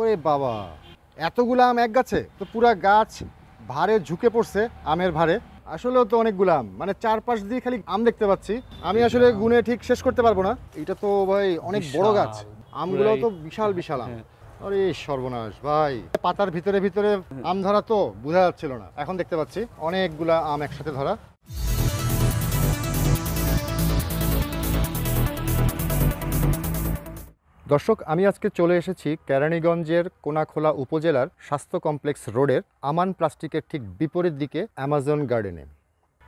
ওরে বাবা এতগুলো আম এক গাছে তো পুরা গাছ ভারে ঝুঁকে পড়ছে আমের ভারে আসলেও তো অনেক গুলাম মানে চারপাশ দিয়ে খালি আম দেখতে পাচ্ছি আমি আসলে গুনে ঠিক শেষ করতে পারবো না এটা তো ভাই অনেক বড় গাছ আমগুলো তো বিশাল বিশাল আম হ্যাঁ। আরে সর্বনাশ ভাই পাতার ভিতরে ভিতরে আম ধরা তো বোঝা যাচ্ছিল না এখন দেখতে পাচ্ছি অনেকগুলা আম একসাথে ধরা দর্শক আমি আজকে চলে এসেছি কেরানীগঞ্জের কোনাখোলা উপজেলার স্বাস্থ্য কমপ্লেক্স রোডের আমান প্লাস্টিকের ঠিক বিপরীত দিকে অ্যামাজন গার্ডেনে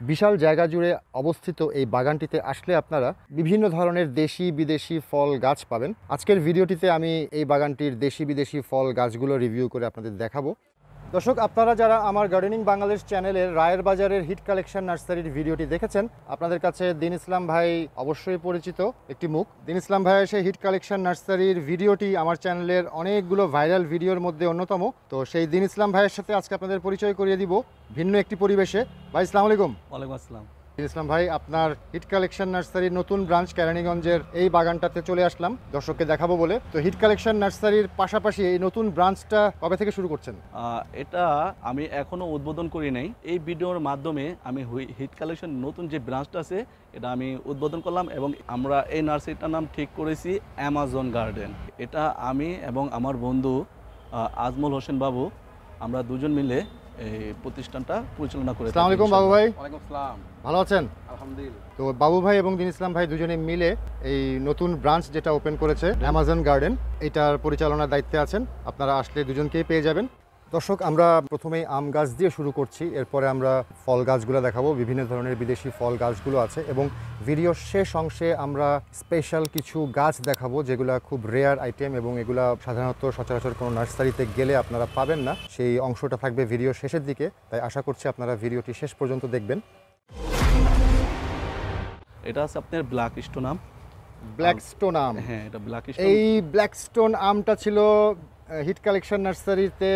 বিশাল জায়গা জুড়ে অবস্থিত এই বাগানটিতে আসলে আপনারা বিভিন্ন ধরনের দেশি বিদেশি ফল গাছ পাবেন আজকের ভিডিওটিতে আমি এই বাগানটির দেশি বিদেশি ফল গাছগুলো রিভিউ করে আপনাদের দেখাবো দর্শক আপনারা যারা আমার গার্ডেনিং বাংলাদেশ চ্যানেলের রায়ের বাজারের হিট কালেকশন নার্সারির ভিডিওটি দেখেছেন আপনাদের কাছে দিন ইসলাম ভাই অবশ্যই পরিচিত একটি মুখ দিন ইসলাম ভাই এসে হিট কালেকশন নার্সারির ভিডিওটি আমার চ্যানেলের অনেকগুলো ভাইরাল ভিডিওর মধ্যে অন্যতম তো সেই দিন ইসলাম ভাইয়ের সাথে আজকে আপনাদের পরিচয় করিয়ে দিব ভিন্ন একটি পরিবেশে ভাই ইসলাম আলাইকুম ওয়ালাইকুম আসসালাম ইসলাম ভাই আপনার হিট কালেকশন নার্সারির নতুন ব্রাঞ্চ ক্যারানিগঞ্জের এই বাগানটাতে চলে আসলাম দর্শককে দেখাবো বলে তো হিট কালেকশন নার্সারির পাশাপাশি এই নতুন ব্রাঞ্চটা কবে থেকে শুরু করছেন এটা আমি এখনো উদ্বোধন করি নাই এই ভিডিওর মাধ্যমে আমি হিট কালেকশন নতুন যে ব্রাঞ্চটা আছে এটা আমি উদ্বোধন করলাম এবং আমরা এই নার্সারিটার নাম ঠিক করেছি অ্যামাজন গার্ডেন এটা আমি এবং আমার বন্ধু আজমল হোসেন বাবু আমরা দুজন মিলে এই প্রতিষ্ঠানটা পরিচালনা করে আসসালামু আলাইকুম বাবু ভাই ওয়ালাইকুম আসসালাম ভালো আছেন আলহামদুলিল্লাহ তো বাবু ভাই এবং দিন ইসলাম ভাই দুজনে মিলে এই নতুন ব্রাঞ্চ যেটা ওপেন করেছে অ্যামাজন গার্ডেন এটার পরিচালনার দায়িত্বে আছেন আপনারা আসলে দুজনকেই পেয়ে যাবেন দর্শক আমরা প্রথমেই আম গাছ দিয়ে শুরু করছি এরপরে আমরা ফল গাছগুলো দেখাবো বিভিন্ন ধরনের বিদেশি ফল গাছগুলো আছে এবং ভিডিওর শেষ অংশে আমরা স্পেশাল কিছু গাছ দেখাবো যেগুলো খুব রেয়ার আইটেম এবং এগুলো সাধারণত সচরাচর কোনো নার্সারিতে গেলে আপনারা পাবেন না সেই অংশটা থাকবে ভিডিও শেষের দিকে তাই আশা করছি আপনারা ভিডিওটি শেষ পর্যন্ত দেখবেন এটা আছে আপনার ব্ল্যাক স্টোন আম ব্ল্যাক স্টোন আম হ্যাঁ এটা ব্ল্যাক এই ব্ল্যাক স্টোন আমটা ছিল হিট কালেকশন নার্সারিতে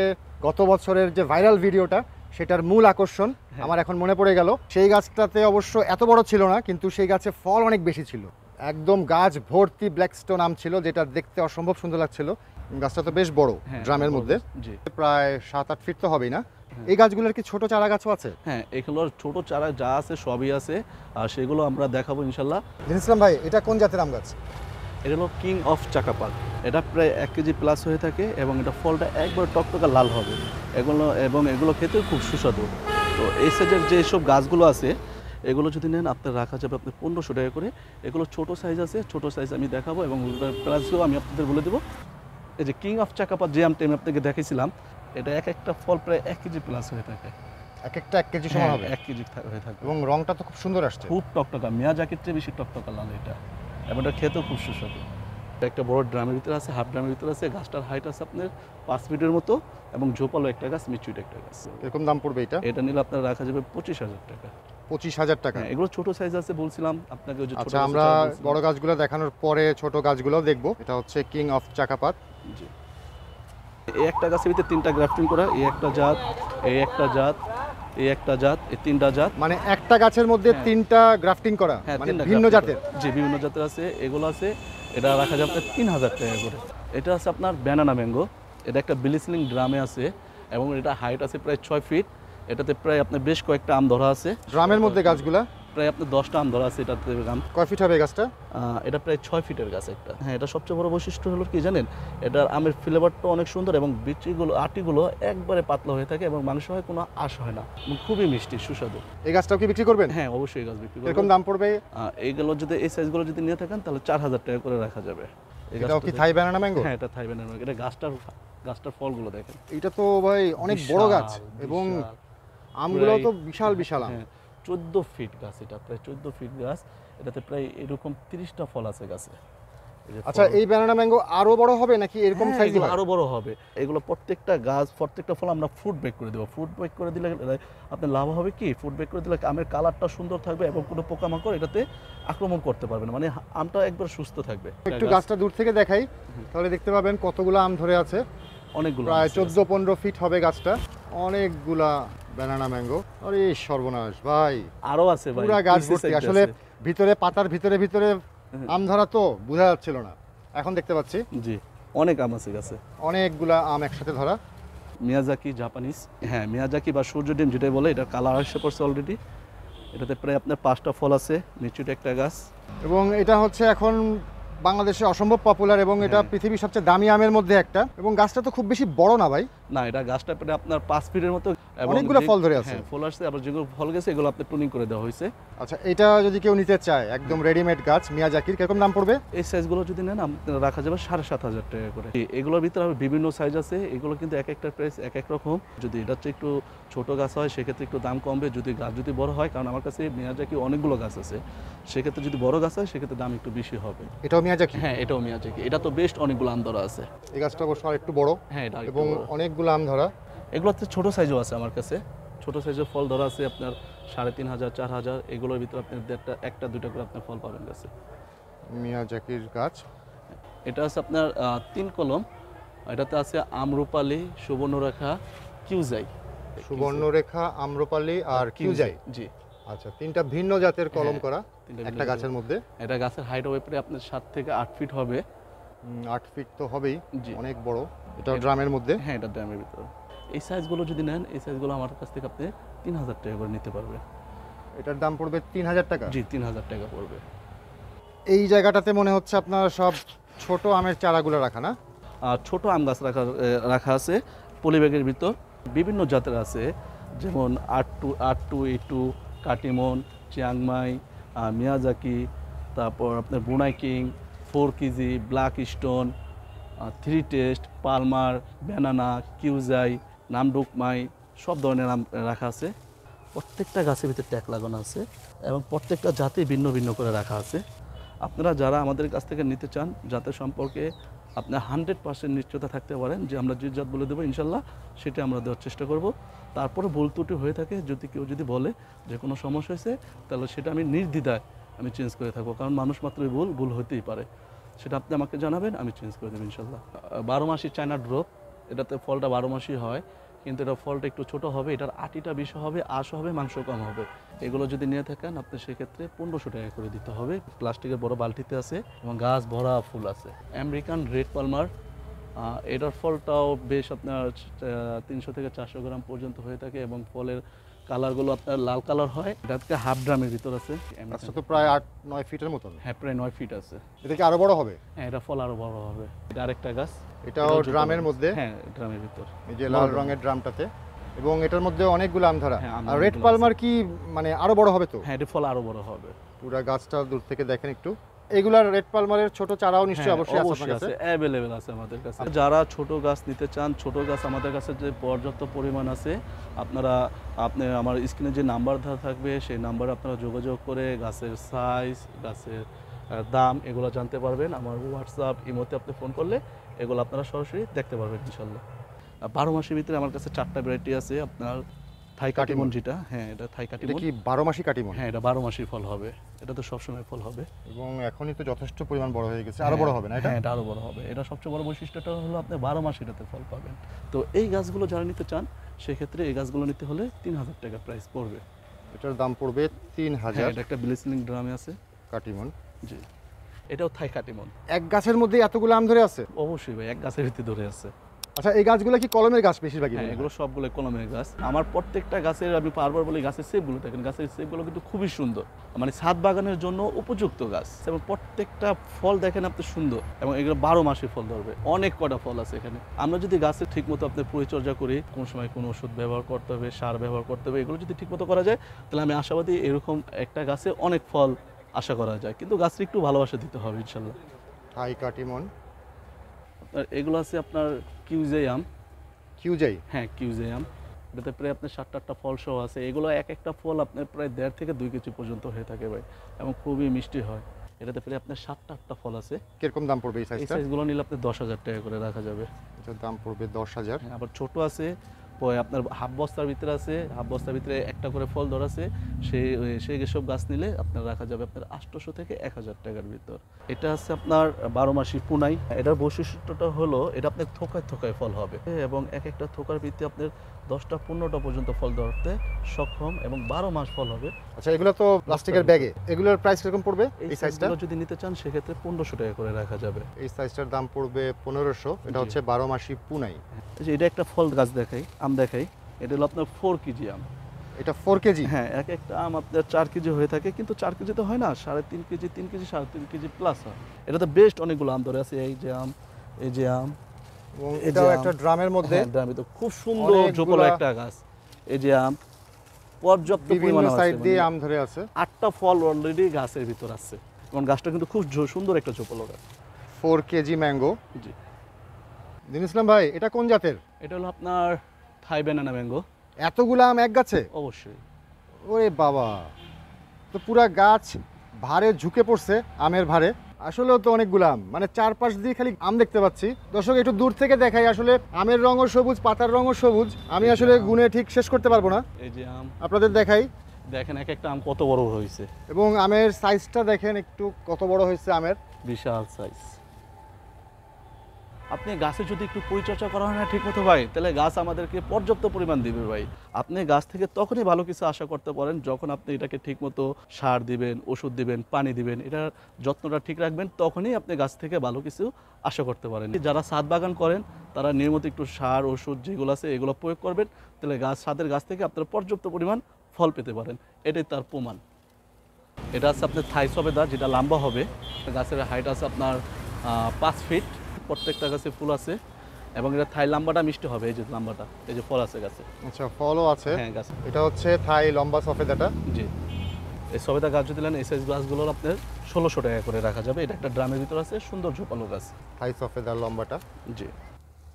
গত বছরের যে ভাইরাল ভিডিওটা সেটার মূল আকর্ষণ হ্যাঁ। আমার এখন মনে পড়ে গেল সেই গাছটাতে অবশ্য এত বড় ছিল না কিন্তু সেই গাছে ফল অনেক বেশি ছিল একদম গাছ ভর্তি ব্ল্যাকস্টোন আম ছিল যেটা দেখতে অসম্ভব সুন্দর লাগছিল গাছটা তো বেশ বড় হ্যাঁ, ড্রামের মধ্যে প্রায় সাত আট ফিট তো হবেই না হ্যাঁ। এই গাছগুলোর কি ছোট চারা গাছও আছে হ্যাঁ এগুলোর ছোট চারা যা আছে সবই আছে আর সেগুলো আমরা দেখাবো ইনশাল্লাহ ভাই এটা কোন জাতের আম গাছ এটা হলো কিং অফ চাকা এটা প্রায় এক কেজি প্লাস হয়ে থাকে এবং এটা ফলটা একবার টকটকা লাল হবে এগুলো এবং এগুলো খেতে খুব সুস্বাদু তো এই সাইজের যেসব গাছগুলো আছে এগুলো যদি নেন আপনার রাখা যাবে আপনার পনেরোশো টাকা করে এগুলো ছোট সাইজ আছে ছোট সাইজ আমি দেখাবো এবং প্রাইসও আমি আপনাদের বলে দেবো এই যে কিং অফ চাকাপাত যে আমি আমি আপনাকে দেখেছিলাম এটা এক একটা ফল প্রায় এক কেজি প্লাস হয়ে থাকে এক একটা এক কেজি সময় হ্যাঁ, হবে এক কেজি হয়ে থাকে এবং রংটা তো খুব সুন্দর আসছে খুব টকটকা মিয়াজাকির চেয়ে বেশি টকটকা লাল এটা এবং এটা খেতেও খুব সুস্বাদু একটা বড় ড্রামের ভিতরে আছে হাফ ড্রামের ভিতরে আছে গাছটার হাইট আছে আপনার পাঁচ ফিটের মতো এবং ঝোপালো একটা গাছ মিচুইট একটা গাছ এরকম দাম পড়বে এটা এটা নিলে আপনার রাখা যাবে পঁচিশ হাজার টাকা পঁচিশ হাজার টাকা হ্যাঁ, এগুলো ছোট সাইজ আছে বলছিলাম আপনাকে আচ্ছা, আমরা বড় গাছগুলো দেখানোর পরে ছোট গাছগুলো দেখবো এটা হচ্ছে কিং অফ চাকাপাত জি এই একটা গাছের ভিতরে তিনটা গ্রাফটিং করা এই একটা জাত এই একটা জাত এই একটা জাত এই তিনটা জাত মানে একটা গাছের মধ্যে হ্যাঁ। তিনটা গ্রাফটিং করা হ্যাঁ, মানে ভিন্ন জাতের যে বিভিন্ন জাতের আছে এগুলো আছে এটা রাখা যাবে তিন হাজার টাকা করে এটা আছে আপনার ব্যানানা ম্যাঙ্গো এটা একটা ব্লিসলিং ড্রামে আছে এবং এটা হাইট আছে প্রায় ছয় ফিট এটাতে প্রায় আপনার বেশ কয়েকটা আম ধরা আছে ড্রামের মধ্যে গাছগুলা প্রায় আপনার দশটা আম ধরা আছে এটাতে আম কয় ফিট হবে গাছটা এটা প্রায় ছয় ফিটের গাছ একটা হ্যাঁ এটা সবচেয়ে বড় বৈশিষ্ট্য হলো কি জানেন এটার আমের ফ্লেভারটা অনেক সুন্দর এবং বিচিগুলো আটিগুলো একবারে পাতলা হয়ে থাকে এবং মানুষ হয় কোনো আশ হয় না খুবই মিষ্টি সুস্বাদু এই গাছটাও কি বিক্রি করবেন হ্যাঁ অবশ্যই এই গাছ বিক্রি করবেন এরকম দাম পড়বে এইগুলো যদি এই সাইজগুলো যদি নিয়ে থাকেন তাহলে চার হাজার টাকা করে রাখা যাবে এটাও কি থাই ব্যানানা ম্যাঙ্গো হ্যাঁ এটা থাই ব্যানানা এটা গাছটার গাছটার ফলগুলো দেখেন এটা তো ভাই অনেক বড় গাছ এবং আমগুলো তো বিশাল বিশাল আম হ্যাঁ। চোদ্দো ফিট গাছ এটা প্রায় চোদ্দো ফিট গাছ এটাতে প্রায় এরকম তিরিশটা ফল আছে গাছে আচ্ছা এই ব্যানানা ম্যাঙ্গো আরও বড় হবে নাকি এরকম সাইজ হ্যাঁ, আরো বড় হবে এগুলো প্রত্যেকটা গাছ প্রত্যেকটা ফল আমরা ফুড ব্যাক করে দেবো ফুড ব্যাক করে দিলে আপনার লাভ হবে কি ফুড ব্যাক করে দিলে আমের কালারটা সুন্দর থাকবে এবং কোনো পোকামাকড় এটাতে আক্রমণ করতে পারবে না মানে আমটা একবার সুস্থ থাকবে একটু গাছটা দূর থেকে দেখাই তাহলে দেখতে পাবেন কতগুলো আম ধরে আছে অনেকগুলো প্রায় চোদ্দো পনেরো ফিট হবে গাছটা অনেকগুলা ব্যানানা ম্যাঙ্গো আরে সর্বনাশ ভাই আরো আছে পুরো গাছ ভর্তি আসলে ভিতরে পাতার ভিতরে ভিতরে আম ধরা তো বোঝা যাচ্ছিল না এখন দেখতে পাচ্ছি জি অনেক আম আছে গাছে অনেকগুলা আম একসাথে ধরা মিয়াজাকি জাপানিজ হ্যাঁ মিয়াজাকি বা সূর্য ডিম যেটাই বলে এটা কালার আসে পড়ছে অলরেডি এটাতে প্রায় আপনার পাঁচটা ফল আছে নিচুটে একটা গাছ এবং এটা হচ্ছে এখন বাংলাদেশে অসম্ভব পপুলার এবং এটা হ্যাঁ। পৃথিবীর সবচেয়ে দামি আমের মধ্যে একটা এবং গাছটা তো খুব বেশি বড় না ভাই না এটা গাছটা প্রায় আপনার পাঁচ ফিটের মতো অনেকগুলো ফল ধরে আছে হ্যাঁ, ফল আসছে আবার যেগুলো ফল গেছে এগুলো আপনি করে দেওয়া হয়েছে আচ্ছা এটা যদি কেউ নিতে চায় একদম রেডিমেড গাছ মিয়াজাকির কিরকম দাম পড়বে এই সাইজগুলো যদি নেন রাখা যাবে সাড়ে সাত হাজার টাকা করে এগুলোর ভিতরে আবার বিভিন্ন সাইজ আছে এগুলো কিন্তু এক একটা প্রাইস এক এক রকম যদি এটা হচ্ছে একটু ছোট গাছ হয় সেক্ষেত্রে একটু দাম কমবে যদি গাছ যদি বড় হয় কারণ আমার কাছে মিয়াজাকি অনেকগুলো গাছ আছে সেক্ষেত্রে যদি বড় গাছ হয় সেক্ষেত্রে দাম একটু বেশি হবে এটাও মিয়াজাকি হ্যাঁ এটাও মিয়াজাকি এটা তো বেস্ট অনেকগুলো আম ধরা আছে এই গাছটা অবশ্য একটু বড় হ্যাঁ এটা এবং অনেকগুলো আম ধরা এগুলো হচ্ছে ছোটো সাইজও আছে আমার কাছে ছোটো সাইজের ফল ধরা আছে আপনার সাড়ে তিন হাজার চার হাজার এগুলোর ভিতরে আপনি দেড়টা একটা দুটা করে আপনার ফল পাবেন গাছে জাকির গাছ এটা আছে আপনার তিন কলম এটাতে আছে আমরুপালি সুবর্ণরেখা কিউজাই সুবর্ণরেখা আম্রপালি আর কিউজাই জি আচ্ছা তিনটা ভিন্ন জাতের কলম হ্যাঁ, করা একটা গাছের মধ্যে এটা গাছের হাইট হবে প্রায় আপনার সাত থেকে আট ফিট হবে আট ফিট তো হবেই অনেক বড় এটা ড্রামের মধ্যে হ্যাঁ এটা ড্রামের ভিতরে এই সাইজগুলো যদি নেন এই সাইজগুলো আমার কাছ থেকে আপনি তিন হাজার টাকা করে নিতে পারবে এটার দাম পড়বে তিন হাজার টাকা জি তিন হাজার টাকা পড়বে এই জায়গাটাতে মনে হচ্ছে আপনার সব ছোট আমের চারাগুলো রাখা না আর ছোট আম গাছ রাখা রাখা আছে পলিব্যাগের ভিতর বিভিন্ন জাতের আছে যেমন আট টু আট two E two Katimon Chiang Mai Miyazaki তারপর আপনার Brunei king four KG black stone three taste Palmer banana কিউজাই নাম ডুকমাই সব ধরনের নাম রাখা আছে প্রত্যেকটা গাছের ভিতরে ট্যাক লাগানো আছে এবং প্রত্যেকটা জাতি ভিন্ন ভিন্ন করে রাখা আছে আপনারা যারা আমাদের কাছ থেকে নিতে চান জাতের সম্পর্কে আপনার হান্ড্রেড পার্সেন্ট নিশ্চয়তা থাকতে পারেন যে আমরা যে জাত বলে দেবো ইনশাল্লাহ সেটা আমরা দেওয়ার চেষ্টা করব তারপরে ভুল ত্রুটি হয়ে থাকে যদি কেউ যদি বলে যে কোনো সমস্যা হয়েছে তাহলে সেটা আমি নির্দ্বিধায় আমি চেঞ্জ করে থাকবো কারণ মানুষ মাত্রই ভুল ভুল হতেই পারে সেটা আপনি আমাকে জানাবেন আমি চেঞ্জ করে দেবো ইনশাল্লাহ বারো মাসি চায়না ড্রপ এটাতে ফলটা বারো মাসই হয় কিন্তু এটা ফলটা একটু ছোট হবে এটার আটিটা বিষ হবে আশও হবে মাংস কম হবে এগুলো যদি নিয়ে থাকেন আপনি সেক্ষেত্রে পনেরোশো টাকা করে দিতে হবে প্লাস্টিকের বড় বালতিতে আছে এবং গাছ ভরা ফুল আছে আমেরিকান রেড পালমার এটার ফলটাও বেশ আপনার তিনশো থেকে চারশো গ্রাম পর্যন্ত হয়ে থাকে এবং ফলের কালারগুলো আপনার লাল কালার হয় এটা আজকে হাফ ড্রামের ভিতর আছে আচ্ছা তো প্রায় আট নয় ফিটের মতো হ্যাঁ প্রায় নয় ফিট আছে এটা কি আরো বড় হবে হ্যাঁ এটা ফল আরো বড় হবে এটা আরেকটা গাছ এটাও ড্রামের মধ্যে হ্যাঁ ড্রামের ভিতর এই যে লাল রঙের ড্রামটাতে এবং এটার মধ্যে অনেকগুলো আম ধরা হ্যাঁ, আর রেড পালমার কি মানে আরো বড় হবে তো হ্যাঁ এটা ফল আরো বড় হবে পুরো গাছটা দূর থেকে দেখেন একটু এগুলার রেড পালমারের ছোট চারাও নিশ্চয়ই হ্যাঁ, অবশ্যই আছে আছে अवेलेबल আছে আমাদের কাছে আচ্ছা। যারা ছোট গাছ নিতে চান ছোট গাছ আমাদের কাছে যে পর্যাপ্ত পরিমাণ আছে আপনারা আপনি আমার স্ক্রিনে যে নাম্বার দেওয়া থাকবে সেই নাম্বার আপনারা যোগাযোগ করে গাছের সাইজ গাছের দাম এগুলো জানতে পারবেন আমার হোয়াটসঅ্যাপ ইমোতে আপনি ফোন করলে এগুলো আপনারা সরাসরি দেখতে পারবেন ইনশাআল্লাহ বারো মাসের ভিতরে আমার কাছে চারটা ভ্যারাইটি আছে আপনার থাই কাটিমন যেটা হ্যাঁ এটা থাই কাটিমন কি বারো মাসি কাটিমন হ্যাঁ এটা বারো মাসি ফল হবে এটা তো সবসময় ফল হবে এবং এখনই তো যথেষ্ট পরিমাণ বড় হয়ে গেছে আরো হ্যাঁ, বড় হবে না হ্যাঁ এটা আরো বড় হবে এটা সবচেয়ে বড় বৈশিষ্ট্যটা হলো আপনি বারো মাস এটাতে ফল পাবেন তো এই গাছগুলো যারা নিতে চান সেক্ষেত্রে এই গাছগুলো নিতে হলে তিন হাজার টাকা প্রাইস পড়বে এটার দাম পড়বে তিন হ্যাঁ, হাজার এটা একটা ব্লিসলিং ড্রামে আছে কাটিমন জি এটাও থাই কাটিমন এক গাছের মধ্যে এতগুলো আম ধরে আছে অবশ্যই ভাই এক গাছের ভিতরে ধরে আছে আচ্ছা এই গাছগুলো কি কলমের গাছ বেশিরভাগই হ্যাঁ, এগুলো সবগুলো কলমের গাছ আমার প্রত্যেকটা গাছের আমি বারবার বলি গাছের সেপগুলো দেখেন গাছের সেপগুলো কিন্তু খুবই সুন্দর মানে ছাদ বাগানের জন্য উপযুক্ত গাছ এবং প্রত্যেকটা ফল দেখেন আপনি সুন্দর এবং এগুলো বারো মাসে ফল ধরবে অনেক কটা ফল আছে এখানে আমরা যদি গাছের ঠিক মতো আপনি পরিচর্যা করি কোন সময় কোন ওষুধ ব্যবহার করতে হবে সার ব্যবহার করতে হবে এগুলো যদি ঠিকমতো করা যায় তাহলে আমি আশাবাদী এরকম একটা গাছে অনেক ফল আশা করা যায় কিন্তু গাছটি একটু ভালোবাসা দিতে হবে ইনশাল্লাহ হাই কাটিমন এগুলো আছে আপনার কিউজেই আম কিউজাই হ্যাঁ কিউজাই আম এটাতে প্রায় আপনার সাতটা আটটা ফল সহ আছে এগুলো এক একটা ফল আপনার প্রায় দেড় থেকে দুই কেজি পর্যন্ত হয়ে থাকে ভাই এবং খুবই মিষ্টি হয় এটাতে প্রায় আপনার সাতটা আটটা ফল আছে কিরকম দাম পড়বে এই সাইজগুলো নিলে আপনার দশ হাজার টাকা করে রাখা যাবে আচ্ছা, দাম পড়বে দশ হাজার হ্যাঁ, আবার ছোট আছে আপনার হাফ বস্তার ভিতরে আছে হাফ বস্তার ভিতরে একটা করে ফল ধরাছে সেই সেই এসব গাছ নিলে আপনার রাখা যাবে আপনার আটশোশো থেকে এক হাজার টাকার ভিতর এটা আছে আপনার বারো মাসি পুনাই এটার বৈশিষ্ট্যটা হলো এটা আপনার থোকায় থোকায় ফল হবে এবং এক একটা থোকার ভিত্তি আপনার দশটা পনেরোটা পর্যন্ত ফল ধরতে সক্ষম এবং বারো মাস ফল হবে আচ্ছা এগুলো তো প্লাস্টিকের ব্যাগে এগুলোর প্রাইস কিরকম পড়বে এই সাইজটা যদি নিতে চান সেক্ষেত্রে পনেরোশো টাকা করে রাখা যাবে এই সাইজটার দাম পড়বে পনেরোশো এটা হচ্ছে বারো মাসি পুনাই এটা একটা ফল গাছ দেখাই আম দেখাই এটা হলো আপনার ফোর কেজি আম এটা ফোর কেজি হ্যাঁ এক একটা আম আপনার চার কেজি হয়ে থাকে কিন্তু চার কেজি তো হয় না সাড়ে তিন কেজি তিন কেজি সাড়ে তিন কেজি প্লাস হয় তো বেস্ট অনেকগুলো আম ধরে আছে এই যে আম এই যে আম এবং এটাও একটা ড্রামের মধ্যে হ্যাঁ, ড্রামে তো খুব সুন্দর একটা গাছ এই যে আম পর্যাপ্ত পরিমাণে সাইড দিয়ে মানে আম ধরে আছে আটটা ফল অলরেডি গাছের ভিতর আছে গাছটা কিন্তু খুব সুন্দর একটা গাছ ফোর কেজি ম্যাঙ্গো জি ভাই এটা কোন জাতের এটা হলো আপনার থাই ব্যানানা ম্যাঙ্গো এতগুলো আম এক গাছে অবশ্যই ওরে বাবা তো পুরা গাছ ভারে ঝুঁকে পড়ছে আমের ভারে আসলেও তো অনেক গুলাম মানে চারপাশ দিয়ে খালি আম দেখতে পাচ্ছি দর্শক একটু দূর থেকে দেখাই আসলে আমের রঙও সবুজ পাতার রঙও সবুজ আমি আসলে গুনে ঠিক শেষ করতে পারবো না এই যে আম আপনাদের দেখাই দেখেন এক একটা আম কত বড় হয়েছে এবং আমের সাইজটা দেখেন একটু কত বড় হয়েছে আমের বিশাল সাইজ আপনি গাছে যদি একটু পরিচর্যা করা হয় না ঠিকমতো ভাই তাহলে গাছ আমাদেরকে পর্যাপ্ত পরিমাণ দিবে ভাই আপনি গাছ থেকে তখনই ভালো কিছু আশা করতে পারেন যখন আপনি এটাকে ঠিকমতো সার দিবেন ওষুধ দিবেন পানি দিবেন এটার যত্নটা ঠিক রাখবেন তখনই আপনি গাছ থেকে ভালো কিছু আশা করতে পারেন যারা সাদ বাগান করেন তারা নিয়মিত একটু সার ওষুধ যেগুলো আছে এগুলো প্রয়োগ করবেন তাহলে গাছ সাদের গাছ থেকে আপনারা পর্যাপ্ত পরিমাণ ফল পেতে পারেন এটাই তার প্রমাণ এটা আছে আপনার থাই সবেদা যেটা লম্বা হবে গাছের হাইট আছে আপনার পাঁচ ফিট প্রত্যেকটা গাছে ফুল আছে এবং এটা থাই লম্বাটা মিষ্টি হবে এই যে লম্বাটা এই যে ফল আছে গাছে আচ্ছা ফলও আছে হ্যাঁ গাছে এটা হচ্ছে থাই লম্বা সফেদাটা জি এই সফেদা গাছ যদি নেন এই সাইজ গাছগুলোর আপনার ষোলোশো টাকা করে রাখা যাবে এটা একটা ড্রামের ভিতরে আছে সুন্দর ঝোপালো গাছ থাই সফেদা লম্বাটা জি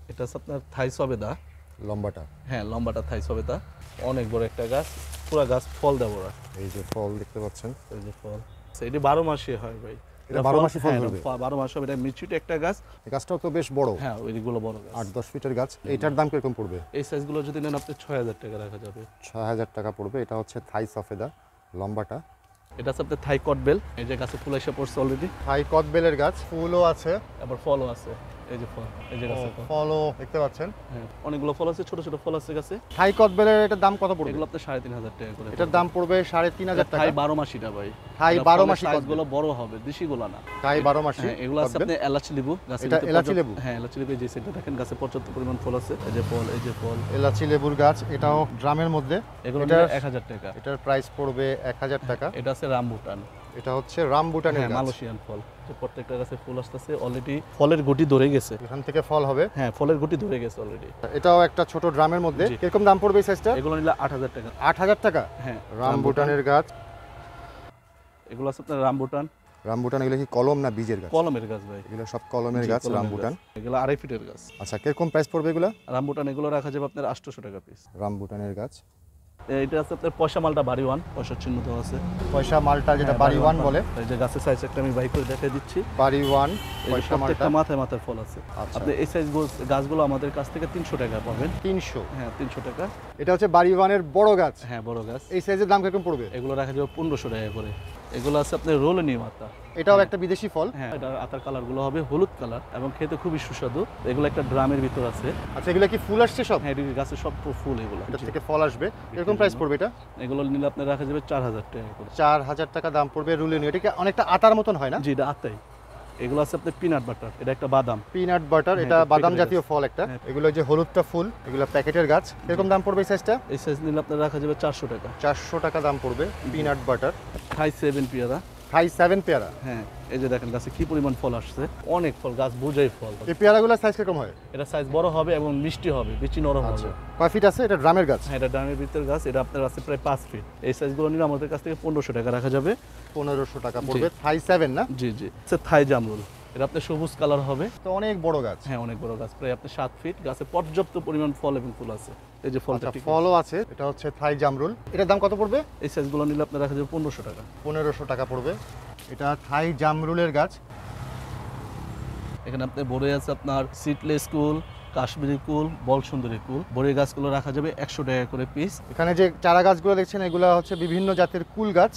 এটা হচ্ছে আপনার থাই সফেদা লম্বাটা হ্যাঁ লম্বাটা থাই সফেদা অনেক বড় একটা গাছ পুরো গাছ ফল দেবো এই যে ফল দেখতে পাচ্ছেন এই যে ফল আচ্ছা, এটি বারো মাসে হয় ভাই হ্যাঁ, হ্যাঁ, ফিটের গাছ এটার দাম কিরকম পড়বে এই সাইজগুলো যদি নেন আপনি 6000 টাকা রাখা যাবে 6000 টাকা পড়বে এটা হচ্ছে থাই সফেদা লম্বাটা এটা হচ্ছে আপনার থাই কটবেল এই যে গাছে ফুল এসে পড়ছে অলরেডি থাই কটবেলের গাছ ফুলও আছে আবার ফলও আছে এই যে ফল এই যে গাছে ফলও দেখতে পাচ্ছেন হ্যাঁ। অনেকগুলো ফল আছে ছোট ছোট ফল আছে গাছে থাই কদবেলের এটার দাম কত পড়বে এগুলো আপনার সাড়ে তিন হাজার টাকা করে এটার দাম পড়বে সাড়ে তিন হাজার টাকা থাই বারো মাসিটা ভাই থাই বারো মাসি গাছগুলো বড় হবে দেশিগুলো না থাই বারো মাসি হ্যাঁ, এগুলো আছে আপনি এলাচ লেবু গাছে এলাচি লেবু হ্যাঁ এলাচি লেবু যে সেটা দেখেন গাছে পর্যাপ্ত পরিমাণ ফল আছে এই যে ফল এই যে ফল এলাচি লেবুর গাছ এটাও ড্রামের মধ্যে এগুলো এক হাজার টাকা এটার প্রাইস পড়বে এক হাজার হ্যাঁ, টাকা এটা আছে রামভুটান এটা হচ্ছে রামবুটানের হ্যাঁ, গাছ মালয়েশিয়ান ফল তো প্রত্যেকটা গাছে ফুল আসতেছে অলরেডি হ্যাঁ। ফলের গুটি ধরে গেছে এখান থেকে ফল হবে হ্যাঁ ফলের গুটি ধরে গেছে অলরেডি এটাও একটা ছোট ড্রামের মধ্যে কিরকম দাম পড়বে সাইজটা এগুলো নিলে 8000 টাকা 8000 টাকা হ্যাঁ রামবুটানের গাছ এগুলো আছে আপনার রামবুটান রামবুটান এগুলো কি কলম না বীজের গাছ কলমের গাছ ভাই এগুলো সব কলমের গাছ রামবুটান এগুলো আড়াই ফিটের গাছ আচ্ছা কিরকম প্রাইস পড়বে এগুলো রামবুটান এগুলো রাখা যাবে আপনার 800 টাকা পিস রামবুটানের গাছ এটা আছে আপনার পয়সা মালটা বাড়ি ওয়ান পয়সার চিহ্ন আছে পয়সা মালটা যেটা হ্যাঁ, বাড়ি ওয়ান বলে এই যে গাছের সাইজ একটা আমি বাই করে দেখিয়ে দিচ্ছি বাড়ি ওয়ান পয়সা মালটা মাথায় মাথায় ফল আছে আচ্ছা। আপনি এই সাইজ গাছগুলো আমাদের কাছ থেকে তিনশো টাকা পাবেন তিনশো হ্যাঁ তিনশো টাকা এটা হচ্ছে বাড়ি ওয়ানের বড় গাছ হ্যাঁ বড় গাছ এই সাইজের দাম কেমন পড়বে এগুলো রাখা যাবে পনেরোশো টাকা করে এগুলো আছে আপনার রোল মাতা এটাও একটা বিদেশি ফল হ্যাঁ এটা আতার কালারগুলো হবে হলুদ কালার এবং খেতে খুবই সুস্বাদু এগুলো একটা ড্রামের ভিতর আছে আচ্ছা এগুলো কি ফুল আসছে সব হ্যাঁ গাছে সব ফুল এগুলো এটা থেকে ফল আসবে এরকম প্রাইস পড়বে এটা এগুলো নিলে আপনার রাখা যাবে চার হাজার টাকা চার হাজার টাকা দাম পড়বে রুলিনি এটা কি অনেকটা আতার মতন হয় না জি এটা আতাই এগুলো আছে আপনার পিনাট বাটার এটা একটা বাদাম পিনাট হ্যাঁ, বাটার এটা বাদাম জাতীয় ফল একটা হ্যাঁ। এগুলো যে হলুদটা ফুল এগুলো প্যাকেটের গাছ এরকম দাম পড়বে এই সাইজটা এই সাইজ নিলে আপনার রাখা যাবে চারশো টাকা চারশো টাকা দাম পড়বে পিনাট বাটার হাই সেভেন পেয়ারা থাই সেভেন পেয়ারা হ্যাঁ এই যে দেখেন গাছে কি পরিমাণ ফল আসছে অনেক ফল গাছ বুঝাই ফল এই পেয়ারাগুলো সাইজ কিরকম হয় এটা সাইজ বড় হবে এবং মিষ্টি হবে বেশি নরম হবে আচ্ছা, কয় ফিট আছে এটা ড্রামের গাছ হ্যাঁ এটা ড্রামের ভিতরের গাছ এটা আপনার আছে প্রায় পাঁচ ফিট এই সাইজগুলো নিলে আমাদের কাছ থেকে পনেরোশো টাকা রাখা যাবে পনেরোশো টাকা পড়বে থাই সেভেন না জি জি থাই আচ্ছা, জামরুল এটা আপনার সবুজ কালার হবে তো অনেক বড় গাছ হ্যাঁ অনেক বড় গাছ প্রায় আপনার সাত ফিট গাছে পর্যাপ্ত পরিমাণ ফল এবং ফুল আছে এই যে ফলটা আচ্ছা, ফলও আছে এটা হচ্ছে থাই জামরুল এটার দাম কত পড়বে এই সাইজগুলো নিলে আপনার দেখা যাবে পনেরোশো টাকা পনেরোশো টাকা পড়বে এটা থাই জামরুলের গাছ এখানে আপনার বড়ে আছে আপনার সিটলেস কুল কাশ্মীরি কুল বল সুন্দরী কুল বড়ি গাছগুলো রাখা যাবে একশো টাকা করে পিস এখানে যে চারা গাছগুলো দেখছেন এগুলো হচ্ছে বিভিন্ন জাতের কুল গাছ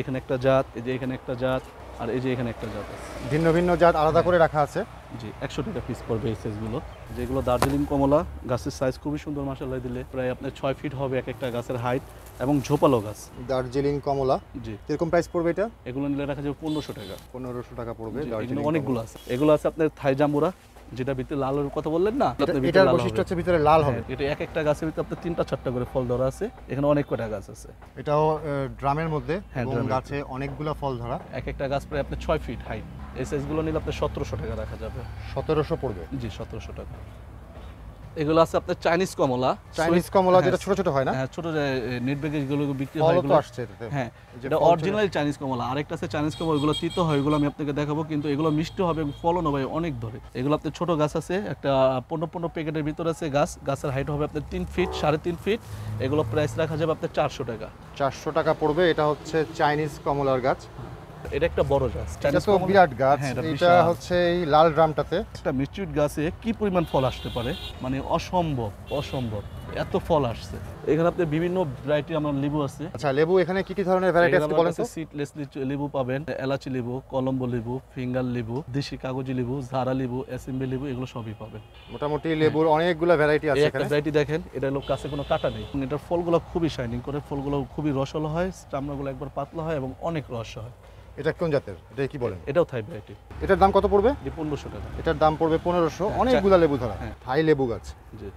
এখানে একটা জাত এই যে এখানে একটা জাত আর এই যে এখানে একটা জাত আছে ভিন্ন ভিন্ন জাত আলাদা করে রাখা আছে জি একশো টাকা পিস পড়বে এই সাইজগুলো যেগুলো দার্জিলিং কমলা গাছের সাইজ খুবই সুন্দর মাসাল্লাহ দিলে প্রায় আপনার ছয় ফিট হবে এক একটা গাছের হাইট এবং ঝোপালো গাছ দার্জিলিং কমলা জি কিরকম প্রাইস পড়বে এটা এগুলো নিলে রাখা যাবে পনেরোশো টাকা পনেরোশো টাকা পড়বে অনেকগুলো আছে এগুলো আছে আপনার থাই যেটা ভিতরে লালের কথা বললেন না এটার বৈশিষ্ট্য হচ্ছে ভিতরে লাল হ্যাঁ, হবে এটা এক একটা গাছের ভিতরে আপনার তিনটা চারটা করে ফল ধরা আছে এখানে অনেক কটা গাছ আছে এটাও ড্রামের মধ্যে হ্যাঁ, এবং গাছে অনেকগুলো ফল ধরা এক একটা গাছ প্রায় আপনার ছয় ফিট হাইট এসএস গুলো নিলে আপনার সতেরোশো টাকা রাখা যাবে সতেরোশো পড়বে জি সতেরোশো টাকা এগুলো আছে আপনার চাইনিজ কমলা চাইনিজ কমলা যেটা হ্যাঁ, ছোট ছোট হয় না হ্যাঁ ছোট নেট ব্যাগে যেগুলো বিক্রি হয় এগুলো আসছে হ্যাঁ এটা অরিজিনাল চাইনিজ কমলা আরেকটা আছে চাইনিজ কমলা এগুলো তিতো হয় এগুলো আমি আপনাকে দেখাবো কিন্তু এগুলো মিষ্টি হবে ফলন হবে অনেক ধরে এগুলো আপনার ছোট গাছ আছে একটা পনেরো পনেরো প্যাকেটের ভিতরে আছে গাছ গাছের হাইট হবে আপনার তিন ফিট সাড়ে তিন ফিট এগুলো প্রাইস রাখা যাবে আপনার চারশো টাকা চারশো টাকা পড়বে এটা হচ্ছে চাইনিজ কমলার গাছ এটা একটা বড় গাছ এটা তো বিরাট গাছ হ্যাঁ, এটা হচ্ছে এই লাল ড্রামটাতে একটা গাছে কি পরিমাণ ফল আসতে পারে মানে অসম্ভব অসম্ভব এত ফল আসছে এখানে আপনি বিভিন্ন ভ্যারাইটি আমার লেবু আছে আচ্ছা লেবু এখানে কি কি ধরনের ভ্যারাইটি আছে বলেন তো সিডলেস লেবু পাবেন এলাচি লেবু কলম্বো লেবু ফিঙ্গার লেবু দেশি কাগজি লেবু ঝাড়া লেবু অ্যাসেম্বলি লেবু এগুলো সবই পাবেন মোটামুটি লেবুর হ্যাঁ। অনেকগুলো ভ্যারাইটি আছে এখানে ভ্যারাইটি দেখেন এটা লোক কাছে কোনো কাটা নেই এটার ফলগুলো খুবই শাইনিং করে ফলগুলো খুবই রসল হয় চামড়াগুলো একবার পাতলা হয় এবং অনেক রস হয় এটা কোন জাতের এটা কি বলেন এটাও থাই ভ্যারাইটি এটার দাম কত পড়বে পনেরোশো টাকা এটার দাম পড়বে পনেরোশো অনেকগুলা লেবু ধরা থাই হ্যাঁ। লেবু গাছ জি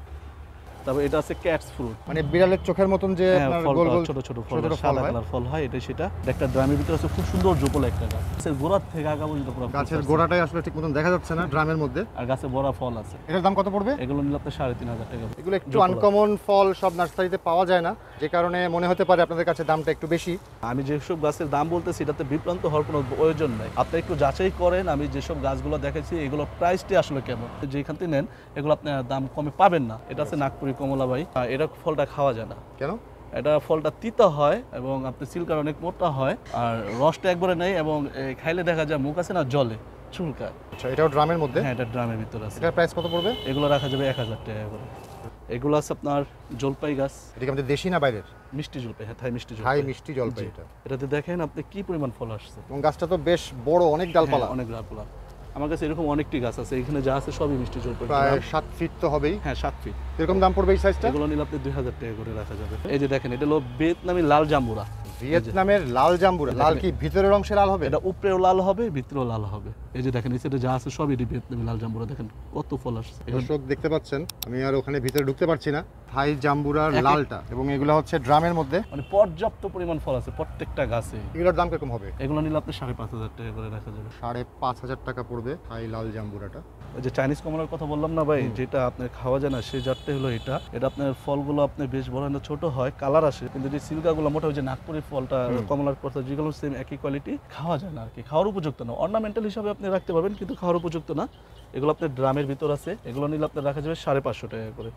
তারপর এটা আছে ক্যাটস ফ্রুট মানে বিড়ালের চোখের মতন যে হ্যাঁ, গোল গোল ছোট ছোট ফল সাদা কালার ফল হয় এটা সেটা একটা ড্রামের ভিতরে আছে খুব সুন্দর জোপল একটা গাছ গাছের গোড়ার থেকে আগা পর্যন্ত পুরো গাছের গোড়াটাই আসলে ঠিক মতন দেখা যাচ্ছে না ড্রামের মধ্যে আর গাছে বড় ফল আছে এটার দাম কত পড়বে এগুলো নিলে আপনার সাড়ে তিন হাজার টাকা এগুলো একটু আনকমন ফল সব নার্সারিতে পাওয়া যায় না যে কারণে মনে হতে পারে আপনাদের কাছে দামটা একটু বেশি আমি যেসব গাছের দাম বলতেছি এটাতে বিভ্রান্ত হওয়ার কোনো প্রয়োজন নাই আপনি একটু যাচাই করেন আমি যেসব গাছগুলো দেখেছি এগুলো প্রাইসটি আসলে কেমন যেখান থেকে নেন এগুলো আপনার দাম কমে পাবেন না এটা আছে নাগপুরি কমলা ভাই এটা ফলটা খাওয়া যায় না কেন এটা ফলটা তিতা হয় এবং আপনি সিল্কার অনেক মোটা হয় আর রসটা একবারে নেই এবং খাইলে দেখা যায় মুখ আছে না জলে চুলকা আচ্ছা এটাও ড্রামের মধ্যে হ্যাঁ এটা ড্রামের ভিতরে আছে এটার প্রাইস কত পড়বে এগুলো রাখা যাবে এক হাজার টাকা করে এগুলো আছে আপনার জলপাই গাছ এটা কি আমাদের দেশি না বাইরের মিষ্টি জলপাই হ্যাঁ থাই মিষ্টি জলপাই থাই মিষ্টি জলপাই এটা এটাতে দেখেন আপনি কি পরিমাণ ফল আসছে এবং গাছটা তো বেশ বড় অনেক ডালপালা হ্যাঁ, অনেক ডালপালা আমার কাছে এরকম অনেকটি গাছ আছে এখানে যা আছে সবই মিষ্টি জল প্রায় সাত ফিট তো হবেই হ্যাঁ সাত ফিট এরকম দাম পড়বে এই সাইজটা এগুলো নিলে আপনি দুই হাজার টাকা করে রাখা যাবে এই যে দেখেন এটা হলো ভিয়েতনামি লাল জাম্বুরা ভিয়েতনামের লাল জাম্বুরা লাল কি ভিতরের অংশে লাল হবে এটা উপরেও লাল হবে ভিতরেও লাল হবে এই যে দেখেন এই যা আছে সবই ভিয়েতনামি লাল জাম্বুরা দেখেন কত ফল আসছে দর্শক দেখতে পাচ্ছেন আমি আর ওখানে ভিতরে ঢুকতে পারছি না থাই জাম্বুরার লালটা এবং এগুলো হচ্ছে ড্রামের মধ্যে মানে পর্যাপ্ত পরিমাণ ফল আছে প্রত্যেকটা গাছে এগুলোর দাম কিরকম হবে এগুলো নিলে আপনি সাড়ে পাঁচ হাজার টাকা করে রাখা যাবে সাড়ে পাঁচ হাজার টাকা পড়বে থাই লাল জাম্বুরাটা ওই যে চাইনিজ কমলার কথা বললাম না ভাই যেটা আপনার খাওয়া যায় না সেই জাতটা হলো এটা এটা আপনার ফলগুলো আপনি বেশ বড় না ছোট হয় কালার আসে কিন্তু যে সিল্কাগুলো মোটা ওই যে নাগপুরের ফলটা কমলার কথা যেগুলো সেম একই কোয়ালিটি খাওয়া যায় না আর কি খাওয়ার উপযুক্ত না অর্নামেন্টাল হিসাবে আপনি আপনি রাখতে পারবেন কিন্তু খাওয়ার উপযুক্ত না এগুলো আপনার ড্রামের ভিতর আছে এগুলো নিলে আপনার রাখা যাবে সাড়ে পাঁচশো টাকা করে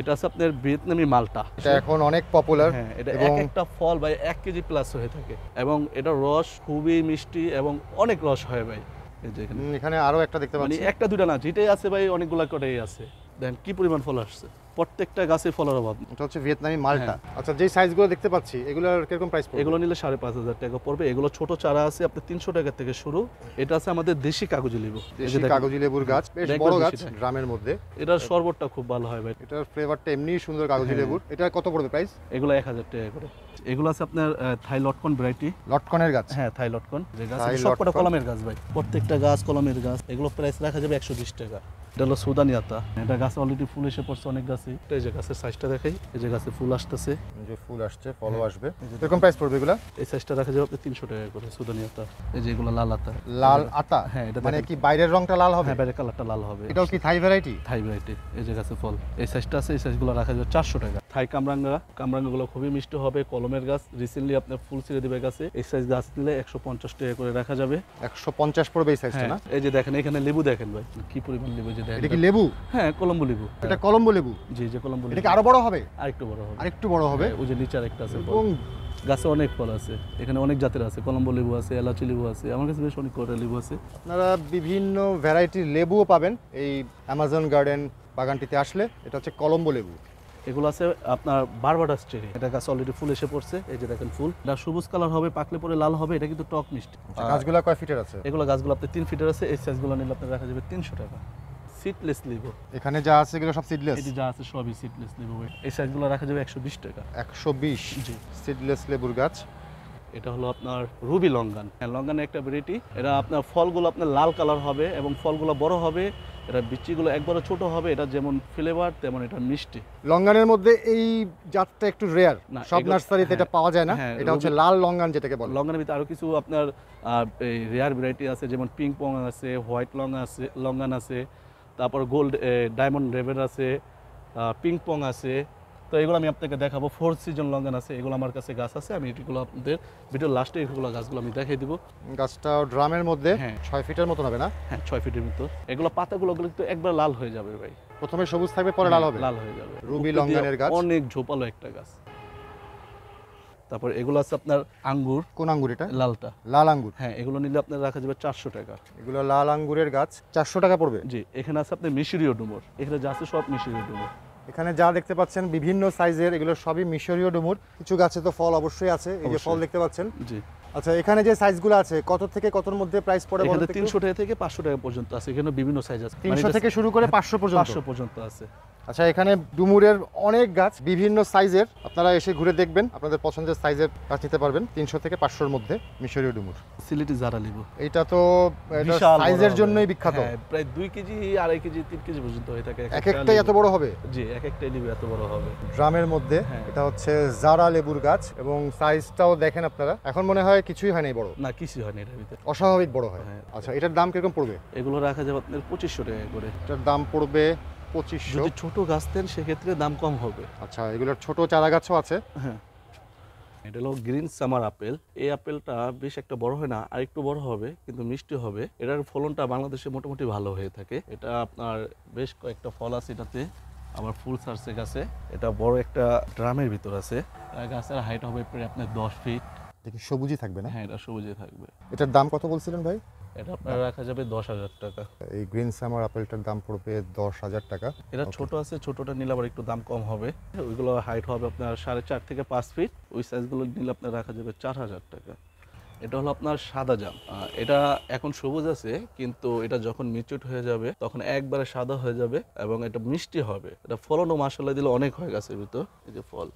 এটা আছে আপনার ভিয়েতনামি মালটা এটা এখন অনেক পপুলার হ্যাঁ এটা একটা ফল ভাই এক কেজি প্লাস হয়ে থাকে এবং এটা রস খুবই মিষ্টি এবং অনেক রস হয় ভাই এখানে আরও একটা দেখতে মানে পাচ্ছি একটা দুটা না যেটাই আছে ভাই অনেকগুলো কটাই আছে দেন কি পরিমাণ ফল আসছে প্রত্যেকটা গাছে ফলের অভাব এটা হচ্ছে ভিয়েতনামি মালটা হ্যাঁ। আচ্ছা যে সাইজগুলো দেখতে পাচ্ছি এগুলো কিরকম প্রাইস এগুলো নিলে সাড়ে পাঁচ হাজার টাকা পড়বে এগুলো ছোট চারা আছে আপনি তিনশো টাকা থেকে শুরু এটা আছে আমাদের দেশি কাগজি লেবু দেশি কাগজি লেবুর গাছ বেশ বড় গাছ গ্রামের মধ্যে এটার শরবতটা খুব ভালো হয় ভাই এটার ফ্লেভারটা এমনি সুন্দর কাগজি হ্যাঁ। লেবুর এটা কত পড়বে প্রাইস এগুলো এক হাজার টাকা করে এগুলো আছে আপনার থাই লটকন ভ্যারাইটি লটকনের গাছ হ্যাঁ থাই লটকন যে গাছ সবকটা কলমের গাছ ভাই প্রত্যেকটা গাছ কলমের গাছ এগুলো প্রাইস রাখা যাবে একশো টাকা এটা হলো আতা এটা গাছ অলরেডি ফুল এসে পড়ছে অনেক গাছে এই যে গাছের সাইজটা দেখাই এই যে গাছে ফুল আসতেছে যে ফুল আসছে ফলও হ্যাঁ। আসবে এরকম প্রাইস পড়বে এগুলা এই সাইজটা দেখা যাবে তিনশো টাকা করে সুদানিয়াতা এই যে এগুলো লাল আতা লাল আতা হ্যাঁ এটা মানে কি বাইরের রংটা লাল হবে হ্যাঁ, বাইরের কালারটা লাল হবে এটাও কি থাই ভ্যারাইটি থাই ভ্যারাইটি এই যে গাছে ফল এই সাইজটা আছে এই সাইজগুলো রাখা যাবে চারশো টাকা থাই কামরাঙ্গা কামরাঙ্গাগুলো খুবই মিষ্টি হবে কলমের গাছ রিসেন্টলি আপনার ফুল ছিঁড়ে দেবে গাছে এই সাইজ গাছ নিলে একশো পঞ্চাশ টাকা করে রাখা যাবে একশো পঞ্চাশ পড়বে এই সাইজটা হ্যাঁ। না এই যে দেখেন এখানে লেবু দেখেন ভাই কি পরিমাণ লেবু হ্যাঁ, হ্যাঁ, গাছে অনেক ফল আছে এখানে অনেক জাতের আছে কলম্বো লেবু আছে এলাচি লেবু আছে আমার কাছে বেশ অনেক কটা লেবু আছে আপনারা বিভিন্ন ভ্যারাইটির লেবুও পাবেন এই অ্যামাজন গার্ডেন বাগানটিতে আসলে এটা হচ্ছে কলম্বো লেবু এগুলো আছে আপনার বারবাডাস চেরি এটা গাছ অলরেডি ফুল এসে পড়ছে এই যে দেখেন ফুল এটা সবুজ কালার হবে পাকলে পরে লাল হবে এটা কিন্তু টক মিষ্টি আচ্ছা, গাছগুলো কয় ফিটের আছে এগুলো গাছগুলো আপনার তিন ফিটের আছে এই সাইজগুলো নিলে আপনার রাখা যাবে তিনশো টাকা সিটলেস এখানে যা আছে এগুলো সব সিটলেস এটি যা আছে সবই সিটলেস এই সাইজগুলো রাখা যাবে 120 টাকা 120 জি সিটলেস লেবুর গাছ এটা হলো আপনার রুবি লঙ্গান হ্যাঁ, লঙ্গানের একটা ভ্যারাইটি আপনার ফলগুলো আপনার লাল কালার হবে এবং ফলগুলো বড় হবে বিচিগুলো একবারে ছোট হবে এটা যেমন ফ্লেভার তেমন এটা মিষ্টি লঙ্গানের মধ্যে এই জাতটা একটু রেয়ার সব নার্সারিতে এটা হ্যাঁ, পাওয়া যায় না হ্যাঁ, এটা হচ্ছে লাল লঙ্গান যেটাকে বলে লঙ্গানের ভিতরে আরো কিছু আপনার রেয়ার ভ্যারাইটি আছে যেমন পিঙ্ক পং আছে হোয়াইট লঙ্গা আছে লঙ্গান আছে তারপর গোল্ড ডায়মন্ড রেভেন আছে পিংপং আছে তো এগুলো আমি আপনাকে দেখাবো ফোর সিজন লঙ্গন আছে এগুলো আমার কাছে গাছ আছে আমি এগুলো আপনাদের ভিডিও লাস্টে এগুলো গাছগুলো আমি দেখিয়ে দিব গাছটা ড্রামের মধ্যে হ্যাঁ ছয় ফিটের মতো হবে না হ্যাঁ ছয় ফিটের মতো এগুলো পাতাগুলো কিন্তু একবার লাল হয়ে যাবে ভাই প্রথমে সবুজ থাকবে পরে লাল হ্যাঁ, হবে লাল হয়ে যাবে রুবি লঙ্গনের গাছ অনেক ঝোপালো একটা গাছ তারপর এগুলো আছে আপনার আঙ্গুর কোন আঙ্গুর এটা লালটা লাল আঙ্গুর হ্যাঁ এগুলো নিলে আপনার রাখা যাবে চারশো টাকা এগুলো লাল আঙ্গুরের গাছ চারশো টাকা পড়বে জি এখানে আছে আপনার মিশরীয় ডুমুর এখানে যাচ্ছে সব মিশরীয় ডুমুর এখানে যা দেখতে পাচ্ছেন বিভিন্ন সাইজের এগুলো সবই মিশরীয় ডুমুর কিছু গাছে তো ফল অবশ্যই আছে এই যে ফল দেখতে পাচ্ছেন জি আচ্ছা এখানে যে সাইজগুলো আছে কত থেকে কতর মধ্যে প্রাইস পড়ে বলতে 300 টাকা থেকে 500 টাকা পর্যন্ত আছে এখানে বিভিন্ন সাইজ আছে 300 মানে থেকে শুরু করে 500 হ্যাঁ, পর্যন্ত 500 পর্যন্ত আছে আচ্ছা এখানে ডুমুরের অনেক গাছ বিভিন্ন সাইজের আপনারা এসে ঘুরে দেখবেন আপনাদের পছন্দের সাইজের গাছ নিতে পারবেন তিনশো থেকে পাঁচশোর মধ্যে মিশরীয় ডুমুর সিলেটি জারা লেবু এটা তো সাইজের জন্যই বিখ্যাত হ্যাঁ, প্রায় দুই কেজি আড়াই কেজি তিন কেজি পর্যন্ত থাকে এক একটাই এত বড় হবে জি ড্রামের মধ্যে হ্যাঁ। এটা হচ্ছে জারা লেবুর গাছ এবং সাইজটাও দেখেন আপনারা এখন মনে হয় কিছুই হয় নাই বড় না কিছুই হয় না অস্বাভাবিক বড় হয় হ্যাঁ। আচ্ছা এটার দাম কিরকম পড়বে এগুলো রাখা যাবে আপনার পঁচিশশো টাকা করে এটার দাম পড়বে পঁচিশশো যদি ছোট গাছ দেন সেক্ষেত্রে দাম কম হবে আচ্ছা এগুলোর ছোট চারা গাছও আছে হ্যাঁ এটা হলো গ্রিন সামার আপেল এই আপেলটা বেশ একটা বড় হয় না আর একটু বড় হবে কিন্তু মিষ্টি হবে এটার ফলনটা বাংলাদেশে মোটামুটি ভালো হয়ে থাকে এটা আপনার বেশ কয়েকটা ফল আছে এটাতে আমার ফুল সার্সেক আছে এটা বড় একটা ড্রামের ভিতর আছে গাছের হাইট হবে প্রায় আপনার দশ ফিট দেখি সবুজই থাকবে না হ্যাঁ এটা সবুজই থাকবে এটার দাম কত বলছিলেন ভাই এটা আপনার রাখা যাবে দশ হাজার টাকা এই গ্রিন সামার আপেলটার দাম পড়বে দশ হাজার টাকা এটা ছোট আছে ছোটটা নিলে আবার একটু দাম কম হবে ওইগুলো হাইট হবে আপনার সাড়ে চার থেকে পাঁচ ফিট ওই সাইজগুলো নিলে আপনার রাখা যাবে চার হাজার টাকা এটা হলো আপনার সাদা জাম এটা এখন সবুজ আছে কিন্তু এটা যখন মিচুট হয়ে যাবে তখন একবারে সাদা হয়ে যাবে এবং এটা মিষ্টি হবে এটা ফলনও মাসাল্লাহ দিলে অনেক হয়ে গেছে ভিতর এই যে ফল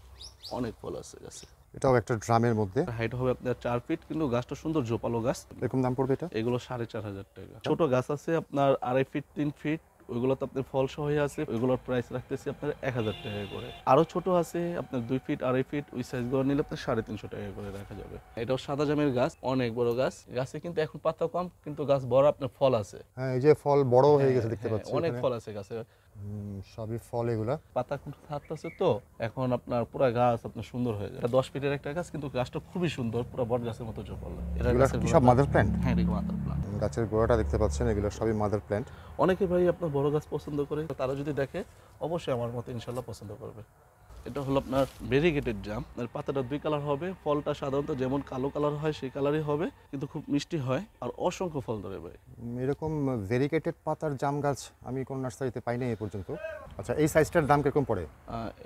অনেক ফল আছে গাছে এটাও একটা ড্রামের মধ্যে হাইট হবে আপনার চার ফিট কিন্তু গাছটা সুন্দর জোপালো গাছ এরকম দাম পড়বে এটা এগুলো সাড়ে চার হাজার টাকা ছোট গাছ আছে আপনার আড়াই ফিট তিন ফিট ওইগুলো তো আপনার ফল সহ আছে ওইগুলোর প্রাইস রাখতেছি আপনার এক হাজার টাকা করে আরও ছোট আছে আপনার দুই ফিট আড়াই ফিট ওই সাইজগুলো নিলে আপনার সাড়ে তিনশো টাকা করে রাখা যাবে এটাও সাদা জামের গাছ অনেক বড় গাছ গাছে কিন্তু এখন পাতা কম কিন্তু গাছ বড় আপনার ফল আছে হ্যাঁ এই যে ফল বড় হয়ে গেছে হ্যাঁ, দেখতে হ্যাঁ, পাচ্ছি অনেক ফল আছে গাছে সবই ফল এগুলা পাতা কিন্তু থাকতেছে তো এখন আপনার পুরো গাছ আপনার সুন্দর হয়ে যায় দশ ফিটের একটা গাছ কিন্তু গাছটা খুবই সুন্দর পুরো বট গাছের মতো জোপাল সব মাদার প্ল্যান্ট হ্যাঁ মাদার প্ল্যান্ট গাছের গোড়াটা দেখতে পাচ্ছেন এগুলো সবই মাদার প্ল্যান্ট অনেকে ভাই আপনার বড় গাছ পছন্দ করে তারা যদি দেখে অবশ্যই আমার মতো ইনশাল্লাহ পছন্দ করবে এটা হলো আপনার ভেরিগেটেড জাম এর পাতাটা দুই কালার হবে ফলটা সাধারণত যেমন কালো কালার হয় সেই কালারই হবে কিন্তু খুব মিষ্টি হয় আর অসংখ্য ফল ধরে ভাই এরকম ভেরিগেটেড পাতার জাম গাছ আমি কোন নার্সারিতে পাই নাই এ পর্যন্ত আচ্ছা এই সাইজটার দাম কিরকম পড়ে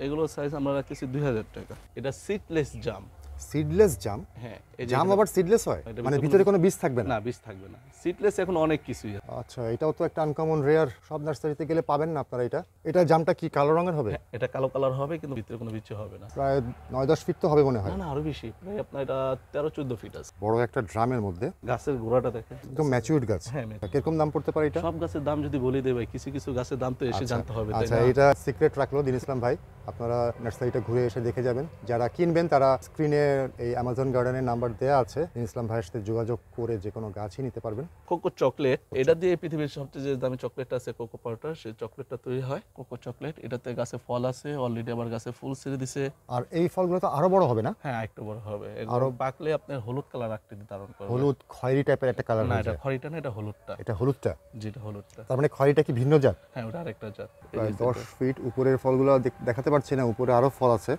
এগুলোর সাইজ আমরা রাখতেছি দুই হাজার টাকা এটা সিটলেস জাম সিডলেস জাম হ্যাঁ জাম আবার সিডলেস হয় মানে ভিতরে কোনো বীজ থাকবে না না বীজ থাকবে না সিডলেস এখন অনেক কিছুই আচ্ছা এটাও তো একটা আনকমন রেয়ার সব নার্সারিতে গেলে পাবেন না আপনারা এটা এটা জামটা কি কালো রঙের হবে হ্যাঁ, এটা কালো কালার হবে কিন্তু ভিতরে কোনো বীজ হবে না প্রায় নয় দশ ফিট তো হবে মনে হয় না না আরো বেশি প্রায় আপনার এটা তেরো চোদ্দ ফিট আছে বড় একটা ড্রামের মধ্যে গাছের গোড়াটা দেখেন একদম ম্যাচিউর গাছ হ্যাঁ কিরকম দাম পড়তে পারে এটা সব গাছের দাম যদি বলে দেয় ভাই কিছু কিছু গাছের দাম তো এসে আচ্ছা, জানতে হবে আচ্ছা এটা সিক্রেট রাখলো দিন ইসলাম ভাই আপনারা নার্সারিটা ঘুরে এসে দেখে যাবেন যারা কিনবেন তারা স্ক্রিনে এই অ্যামাজন গার্ডেনের নাম্বার দেওয়া আছে ইসলাম ভাইয়ের সাথে যোগাযোগ করে যে কোনো গাছই নিতে পারবেন কোকো চকলেট এটা দিয়ে পৃথিবীর সবচেয়ে যে দামি চকলেট আছে কোকো পাউডার সেই চকলেটটা তৈরি হয় কোকো চকলেট এটাতে গাছে ফল আছে অলরেডি আবার গাছে ফুল ছেড়ে দিছে আর এই ফলগুলো তো আরো বড় হবে না হ্যাঁ একটু বড় হবে আরো পাকলে আপনার হলুদ কালার আকৃতি ধারণ করবে হলুদ খয়েরি টাইপের একটা কালার না এটা খয়েরিটা না এটা হলুদটা এটা হলুদটা যেটা হলুদটা তার মানে খয়েরিটা কি ভিন্ন জাত হ্যাঁ ওটা আরেকটা জাত প্রায় দশ ফিট উপরের ফলগুলো দেখাতে পারছি না উপরে আরো ফল আছে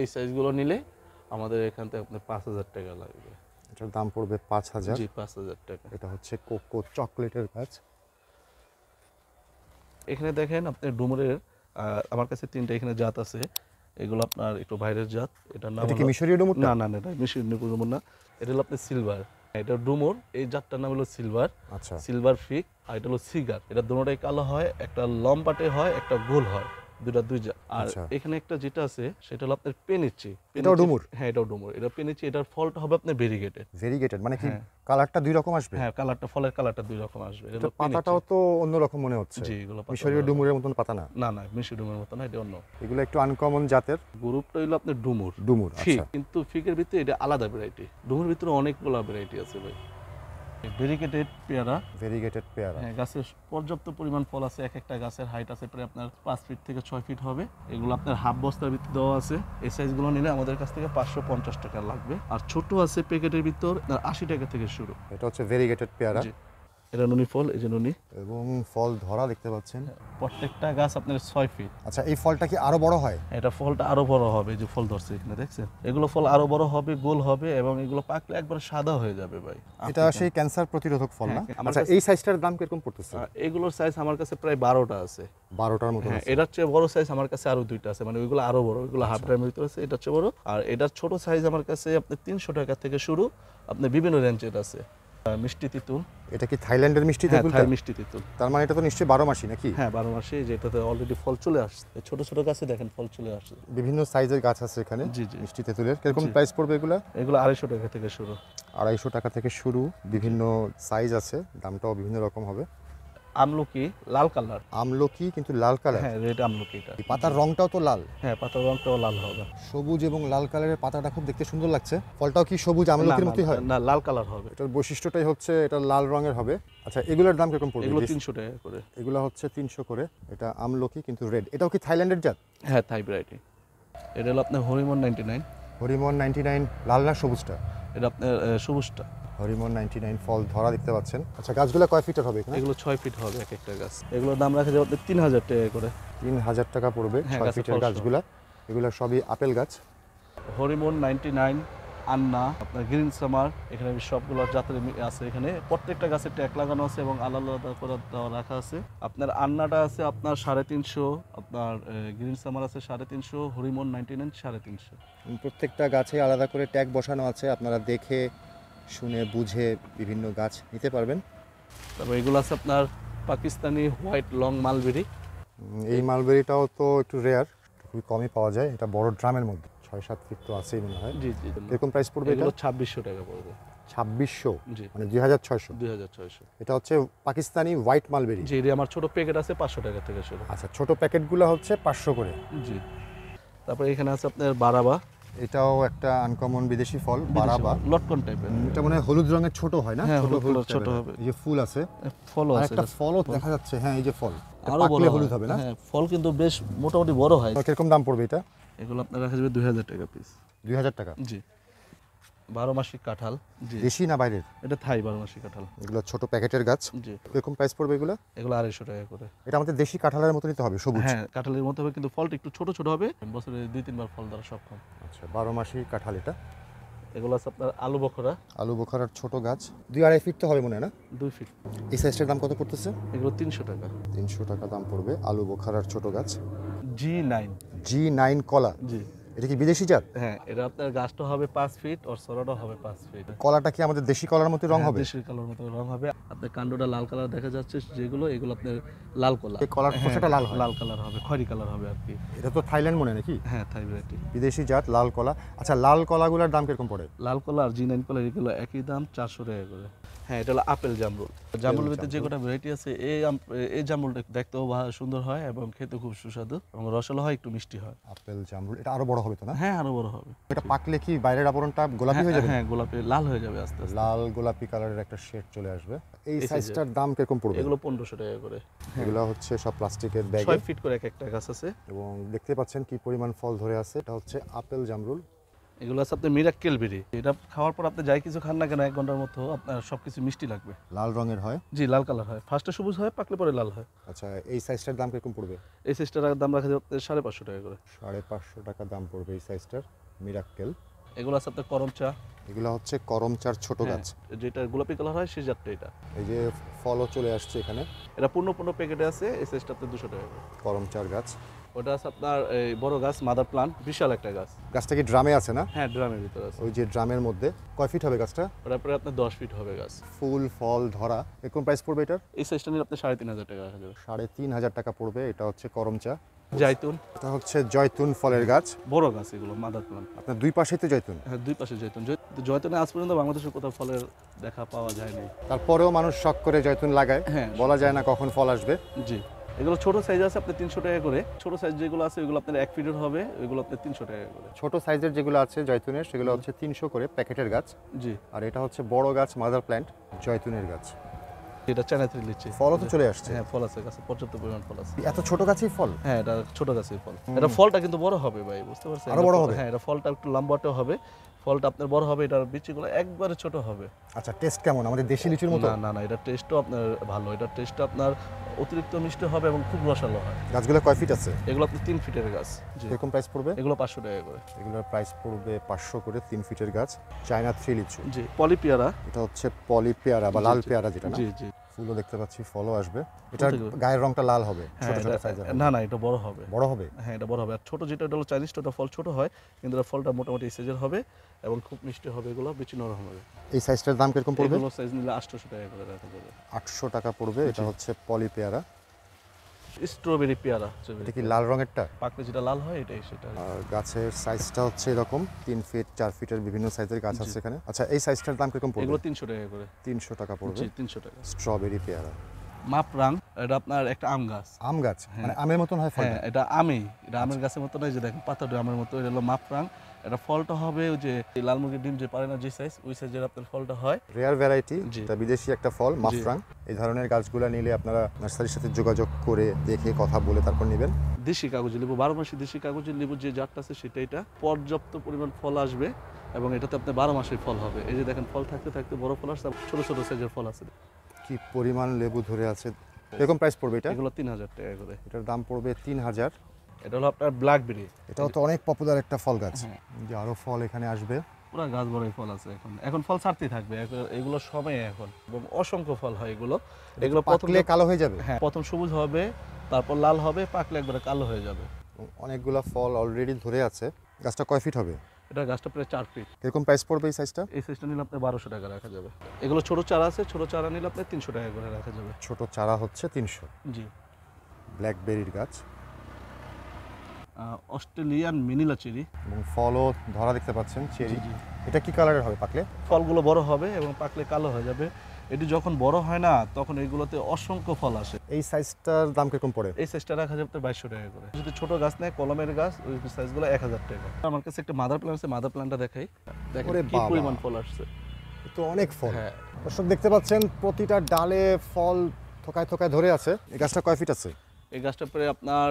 এই সাইজগুলো নিলে আমাদের এখান থেকে আপনার পাঁচ হাজার টাকা লাগবে এটার দাম পড়বে পাঁচ হাজার জি পাঁচ হাজার টাকা এটা হচ্ছে কোকো চকলেটের গাছ এখানে দেখেন আপনার ডুমুরের আমার কাছে তিনটা এখানে জাত আছে এগুলো আপনার একটু বাইরের জাত এটার নাম কি মিশরীয় ডুমুর না না না মিশরীয় ডুমুর না এটা হলো আপনার সিলভার এটা ডুমুর এই জাতটার নাম হলো সিলভার আচ্ছা সিলভার ফিক আর এটা হলো সিগার এটা দুটোটাই কালো হয় একটা লম্বাটে হয় একটা গোল হয় দুটা দুই আর আচ্ছা। এখানে একটা যেটা আছে সেটা হলো আপনার পেনিচি এটাও ডুমুর হ্যাঁ এটাও ডুমুর এটা পেনিচি এটার ফলটা হবে আপনার ভেরিগেটেড ভেরিগেটেড মানে কি হ্যাঁ। কালারটা দুই রকম আসবে হ্যাঁ কালারটা ফলের কালারটা দুই রকম আসবে এটা পাতাটাও তো অন্য রকম মনে হচ্ছে জি এগুলো মিশরীয় ডুমুরের মতন পাতা না না না মিশরীয় ডুমুরের মতন না এটা অন্য এগুলো একটু আনকমন জাতের গ্রুপটা হলো আপনার ডুমুর ডুমুর আচ্ছা কিন্তু ফিকের ভিতরে এটা আলাদা ভ্যারাইটি ডুমুর ভিতরে অনেকগুলো ভ্যারাইটি আছে ভাই ভেরিগেটেড পেয়ারা ভেরিগেটেড পেয়ারা হ্যাঁ গাছের পর্যাপ্ত পরিমাণ ফল আছে এক একটা গাছের হাইট আছে প্রায় আপনার পাঁচ ফিট থেকে ছয় ফিট হবে এগুলো আপনার হাফ বস্তার ভিতর দেওয়া আছে এই সাইজগুলো নিলে আমাদের কাছ থেকে পাঁচশো পঞ্চাশ টাকা লাগবে আর ছোট আছে প্যাকেটের ভিতর আশি টাকা থেকে শুরু এটা হচ্ছে ভেরিগেটেড পেয়ারা এটা নুনি ফল এই যে নুনি এবং ফল ধরা দেখতে পাচ্ছেন প্রত্যেকটা গাছ আপনার ছয় ফিট আচ্ছা এই ফলটা কি আরো বড় হয় এটা ফলটা আরো বড় হবে যে ফল ধরছে এখানে দেখছেন এগুলো ফল আরো বড় হবে গোল হবে এবং এগুলো পাকলে একবার সাদা হয়ে যাবে ভাই এটা সেই ক্যান্সার প্রতিরোধক ফল না হ্যাঁ, আচ্ছা এই সাইজটার দাম কিরকম পড়তেছে এগুলোর সাইজ আমার কাছে প্রায় বারোটা আছে বারোটার মতো হ্যাঁ, এটার চেয়ে বড় সাইজ আমার কাছে আরো দুইটা আছে মানে ওইগুলো আরো বড় ওইগুলো হাফ আচ্ছা। টাইমের ভিতরে আছে এটার চেয়ে বড় আর এটার ছোট সাইজ আমার কাছে আপনি তিনশো টাকা থেকে শুরু আপনি বিভিন্ন রেঞ্জের আছে মিষ্টি তিতুল এটা কি থাইল্যান্ডের মিষ্টি তেঁতুল হ্যাঁ মিষ্টি তেঁতুল তার মানে এটা তো নিশ্চয়ই বারো মাসই নাকি হ্যাঁ বারো মাসই যেটাতে অলরেডি ফল চলে আসছে ছোট ছোট গাছে দেখেন ফল চলে আসছে বিভিন্ন সাইজের গাছ আছে এখানে মিষ্টি তেঁতুলের কিরকম প্রাইস পড়বে এগুলো এগুলো আড়াইশো টাকা থেকে শুরু আড়াইশো টাকা থেকে শুরু বিভিন্ন সাইজ আছে দামটাও বিভিন্ন রকম হবে আমলকি লাল কালার আমলকি কিন্তু লাল কালার হ্যাঁ রেড আমলকিটা পাতার রংটাও তো লাল হ্যাঁ পাতার রংটাও লাল হবে সবুজ এবং লাল কালারের পাতাটা খুব দেখতে সুন্দর লাগছে ফলটাও কি সবুজ আমলকির মতোই হয় না লাল কালার হবে এটার বৈশিষ্ট্যটাই হচ্ছে এটা লাল রঙের হবে আচ্ছা এগুলোর দাম কিরকম পড়বে এগুলো 300 টাকা করে এগুলো হচ্ছে 300 করে এটা আমলকি কিন্তু রেড এটাও কি থাইল্যান্ডের জাত হ্যাঁ থাই ভ্যারাইটি এটা হলো আপনার হরিমন 99 হরিমন 99 লাল না সবুজটা এটা আপনার সবুজটা হরিমন নাইনটি নাইন ফল ধরা দেখতে পাচ্ছেন আচ্ছা গাছগুলো কয় ফিটের হবে এখানে এগুলো ছয় ফিট হবে এক একটা গাছ এগুলোর দাম রাখা যাবে তিন হাজার টাকা করে তিন হাজার টাকা পড়বে হ্যাঁ, ছয় ফিটের গাছগুলা এগুলো সবই আপেল গাছ হরিমন নাইনটি নাইন আন্না আপনার গ্রিন সামার এখানে সবগুলো জাতের আছে এখানে প্রত্যেকটা গাছের ট্যাগ লাগানো আছে এবং আলাদা আলাদা করে রাখা আছে আপনার আন্নাটা আছে আপনার সাড়ে তিনশো আপনার গ্রিন সামার আছে সাড়ে তিনশো হরিমন নাইনটি নাইন সাড়ে তিনশো প্রত্যেকটা গাছে আলাদা করে ট্যাগ বসানো আছে আপনারা দেখে শুনে বুঝে বিভিন্ন গাছ নিতে পারবেন তারপর এগুলো আছে আপনার পাকিস্তানি হোয়াইট লং মালবেরি এই মালবেরিটাও তো একটু রেয়ার খুবই কমই পাওয়া যায় এটা বড় ড্রামের মধ্যে ছয় সাত ফিট তো আছেই মনে হয় জি জি এরকম প্রাইস পড়বে এটা ছাব্বিশশো টাকা পড়বে ছাব্বিশশো মানে দুই হাজার ছয়শো দুই হাজার ছয়শো এটা হচ্ছে পাকিস্তানি হোয়াইট মালবেরি জি আমার ছোট প্যাকেট আছে পাঁচশো টাকা থেকে শুরু আচ্ছা ছোট প্যাকেটগুলো হচ্ছে পাঁচশো করে জি তারপরে এখানে আছে আপনার বারাবা এটাও একটা আনকমন বিদেশি ফল বারাবা লটকন টাইপের এটা মানে হলুদ রঙের ছোট হয় না হ্যাঁ, ছোট ফুল ছোট হবে এই যে ফুল আছে ফল আছে একটা ফলও দেখা যাচ্ছে হ্যাঁ এই যে ফল আরো বড় হলুদ হবে না হ্যাঁ ফল কিন্তু বেশ মোটামুটি বড় হয় কিরকম দাম পড়বে এটা এগুলো আপনার রাখা যাবে 2000 টাকা পিস 2000 টাকা জি বারো মাসিক কাঁঠাল দেশি না বাইরের এটা থাই বারো মাসিক কাঁঠাল এগুলো ছোট প্যাকেটের গাছ জি এরকম প্রাইস পড়বে এগুলো এগুলো আড়াইশো টাকা করে এটা আমাদের দেশি কাঁঠালের মতো নিতে হবে সবুজ হ্যাঁ কাঁঠালের মতো হবে কিন্তু ফলটা একটু ছোট ছোট হবে বছরে দুই তিনবার ফল দ্বারা সক্ষম আচ্ছা বারো মাসিক কাঁঠাল এটা এগুলো আছে আপনার আলু বখরা আলু বখরার ছোট গাছ দুই আড়াই ফিট তো হবে মনে হয় না দুই ফিট এই সাইজটার দাম কত পড়তেছে এগুলো তিনশো টাকা তিনশো টাকা দাম পড়বে আলু বখরার ছোট গাছ জি নাইন জি নাইন কলা জি এটা কি বিদেশি জাত হ্যাঁ এটা আপনার গাছটা হবে পাঁচ ফিট ওর সরাটা হবে পাঁচ ফিট কলাটা কি আমাদের দেশি কলার মতো রং হ্যাঁ, হবে দেশি কলার মতো রং হবে আপনার কাণ্ডটা লাল কালার দেখা যাচ্ছে যেগুলো এগুলো আপনার লাল কলা কলার খোসাটা হ্যাঁ, লাল লাল কালার হবে খয়রি কালার হবে আর কি এটা তো থাইল্যান্ড মনে নাকি হ্যাঁ থাইল্যান্ড বিদেশি জাত লাল কলা আচ্ছা লাল কলাগুলোর দাম কিরকম পড়ে লাল কলা আর জিনাইন কলা এগুলো একই দাম চারশো টাকা করে হ্যাঁ এটা হলো আপেল জামরুল জামরুল ভিতরে যে কটা ভ্যারাইটি আছে এই এই জামরুলটা দেখতেও সুন্দর হয় এবং খেতে খুব সুস্বাদু এবং রসালো হয় একটু মিষ্টি হয় আপেল জামরুল এটা আরো বড় হবে তো না হ্যাঁ আরো বড় হবে এটা পাকলে কি বাইরের আবরণটা গোলাপি হ্যাঁ, হয়ে যাবে হ্যাঁ গোলাপি লাল হয়ে যাবে আস্তে আস্তে লাল গোলাপি কালারের একটা শেড চলে আসবে এই সাইজটার দাম কিরকম পড়বে এগুলো পনেরোশো টাকা করে হ্যাঁ। এগুলো হচ্ছে সব প্লাস্টিকের ব্যাগ 6 ফিট করে এক একটা গাছ আছে এবং দেখতে পাচ্ছেন কি পরিমাণ ফল ধরে আছে এটা হচ্ছে আপেল জামরুল এগুলো আছে আপনার মিরাক্কেল বেরি এটা খাওয়ার পর আপনি যাই কিছু খান না কেন এক ঘন্টার মতো আপনার সবকিছু মিষ্টি লাগবে লাল রঙের হয় জি লাল কালার হয় ফারস্টে সবুজ হয় পাকলে পরে লাল হয় আচ্ছা এই সাইজটার দাম কিরকম পড়বে এই সাইজটার দাম রাখা যাবে সাড়ে পাঁচশো টাকা করে সাড়ে পাঁচশো টাকা দাম পড়বে এই সাইজটার মিরাক্কেল এগুলো আছে আপনার করমচা এগুলা হচ্ছে করমচার ছোট হ্যাঁ, গাছ যেটা গোলাপি কালার হয় সেই জাতটা এটা এই যে ফলও চলে আসছে এখানে এটা পূর্ণ পূর্ণ প্যাকেটে আছে এই সাইজটা আপনার দুশো টাকা করমচার গাছ ওটা আছে আপনার এই বড় গাছ মাদার প্লান্ট বিশাল একটা গাছ গাছটা কি ড্রামে আছে না হ্যাঁ ড্রামের ভিতরে আছে ওই যে ড্রামের মধ্যে কয় ফিট হবে গাছটা ওটা প্রায় আপনার দশ ফিট হবে গাছ ফুল ফল ধরা এরকম প্রাইস পড়বে এটার এই সাইজটা নিলে আপনার সাড়ে তিন হাজার টাকা সাড়ে তিন হাজার টাকা পড়বে এটা হচ্ছে করমচা জয়তুন এটা হচ্ছে জয়তুন ফলের গাছ বড় গাছ এগুলো মাদার প্লান্ট আপনার দুই পাশেই তো জয়তুন হ্যাঁ দুই পাশে জয়তুন জয়তুনে আজ পর্যন্ত বাংলাদেশে কোথাও ফলের দেখা পাওয়া যায় নাই তারপরেও মানুষ শখ করে জয়তুন লাগায় হ্যাঁ বলা যায় না কখন ফল আসবে জি এগুলো ছোট সাইজ আছে আপনার তিনশো টাকা করে ছোট সাইজ যেগুলো আছে ওইগুলো আপনার এক ফিটের হবে ওইগুলো আপনার তিনশো টাকা করে ছোট সাইজের যেগুলো আছে জয়তুনের সেগুলো হচ্ছে তিনশো করে প্যাকেটের গাছ জি আর এটা হচ্ছে বড় গাছ মাদার প্ল্যান্ট জয়তুনের গাছ এটা চায়না থ্রি লিচি ফলও তো চলে আসছে হ্যাঁ ফল আছে গাছে পর্যাপ্ত পরিমাণ ফল আছে এত ছোট গাছেই ফল হ্যাঁ এটা ছোট গাছেই ফল এটা ফলটা কিন্তু বড় হবে ভাই বুঝতে পারছেন আরো বড় হবে হ্যাঁ এটা ফলটা একটু লম্বাটে হবে ফলটা আপনার বড় হবে এটার বিচিগুলো একবারে ছোট হবে আচ্ছা টেস্ট কেমন আমাদের দেশি লিচুর মতো না না এটা টেস্টও আপনার ভালো এটা টেস্টটা আপনার অতিরিক্ত মিষ্টি হবে এবং খুব রসালো হয় গাছগুলো কয় ফিট আছে এগুলো আপনার তিন ফিটের গাছ এরকম প্রাইস পড়বে এগুলো পাঁচশো টাকা করে এগুলোর প্রাইস পড়বে পাঁচশো করে তিন ফিটের গাছ চায়না থ্রি লিচু জি পলি এটা হচ্ছে পলিপিয়ারা বা লাল পেয়ারা যেটা জি জি ফুলও দেখতে পাচ্ছি ফলও আসবে এটা গায়ের রংটা লাল হ্যাঁ, হবে না না এটা বড় হবে বড় হবে হ্যাঁ এটা বড় হবে আর ছোট যেটা হলো চাইনিজ ফল ছোট হয় কিন্তু এটা ফলটা মোটামুটি সাইজের হবে এবং খুব মিষ্টি হবে এগুলো বেশি নরম হবে এই সাইজটার দাম কিরকম পড়বে এগুলো সাইজ নিলে 800 টাকা করে টাকা পড়বে এটা হচ্ছে পলি পেয়ারা স্ট্রবেরি পেয়ারা এটা কি লাল রঙেরটা পাকলে যেটা লাল হয় এটাই সেটা গাছের সাইজটা হচ্ছে এরকম তিন ফিট চার ফিটের বিভিন্ন সাইজের গাছ আছে এখানে আচ্ছা এই সাইজটার দাম কিরকম পড়বে এগুলো তিনশো টাকা করে তিনশো টাকা পড়বে তিনশো টাকা স্ট্রবেরি পেয়ারা মাপরাং এটা আপনার একটা আম গাছ আম গাছ মানে হ্যাঁ। আমের মতন হয় হ্যাঁ এটা আমি এটা আমের গাছের মতন নয় যে দেখেন পাতাটা আমের মতো এটা হলো মাপরাং এটা ফলটা হবে ওই যে লাল মুরগির ডিম যে পারে না যে সাইজ ওই সাইজের আপনার ফলটা হয় রেয়ার ভ্যারাইটি এটা বিদেশি একটা ফল মাফরাং এই ধরনের গাছগুলো নিলে আপনারা নার্সারির সাথে যোগাযোগ করে দেখে কথা বলে তারপর নেবেন দেশি কাগজে লেবু বারো মাসে দেশি কাগজে লেবু যে জাতটা আছে সেটা এটা পর্যাপ্ত পরিমাণ ফল আসবে এবং এটাতে আপনার বারো মাসের ফল হবে এই যে দেখেন ফল থাকতে থাকতে বড় ফল আসছে ছোট ছোট সাইজের ফল আছে কি পরিমাণ লেবু ধরে আছে এরকম প্রাইস পড়বে এটা এগুলো তিন হাজার টাকা করে এটার দাম পড়বে তিন হাজার এটা হলো আপনার ব্ল্যাকবেরি এটাও তো অনেক পপুলার একটা ফল গাছ হ্যাঁ। যে আরো ফল এখানে আসবে পুরো গাছ বড়ই ফল আছে এখন এখন ফল ছাড়তেই থাকবে এগুলো সময় এখন এবং অসংখ্য ফল হয় এগুলো এগুলো পাকলে কালো হয়ে যাবে হ্যাঁ প্রথম সবুজ হবে তারপর লাল হবে পাকলে একবারে কালো হয়ে যাবে অনেকগুলো ফল অলরেডি ধরে আছে গাছটা কয় ফিট হবে এটা গাছটা প্রায় চার ফিট এরকম প্রাইস পড়বে এই সাইজটা এই সাইজটা নিলে আপনার বারোশো টাকা রাখা যাবে এগুলো ছোট চারা আছে ছোট চারা নিলে আপনার তিনশো টাকা করে রাখা যাবে ছোট চারা হচ্ছে তিনশো জি ব্ল্যাকবেরির গাছ অস্ট্রেলিয়ান মিনিলা চেরি এবং ফলও ধরা দেখতে পাচ্ছেন চেরি এটা কি কালারের হবে পাকলে ফলগুলো বড় হবে এবং পাকলে কালো হয়ে যাবে এটি যখন বড় হয় না তখন এইগুলোতে অসংখ্য ফল আসে এই সাইজটার দাম কিরকম পড়ে এই সাইজটা রাখা যাবে বাইশশো টাকা করে যদি ছোট গাছ নেয় কলমের গাছ ওই সাইজগুলো এক হাজার টাকা আমার কাছে একটা মাদার প্ল্যান্ট আছে মাদার প্ল্যান্টটা দেখাই দেখেন কি পরিমাণ ফল আসছে তো অনেক ফল হ্যাঁ। দর্শক দেখতে পাচ্ছেন প্রতিটা ডালে ফল থোকায় থোকায় ধরে আছে এই গাছটা কয় ফিট আছে এই গাছটা প্রায় আপনার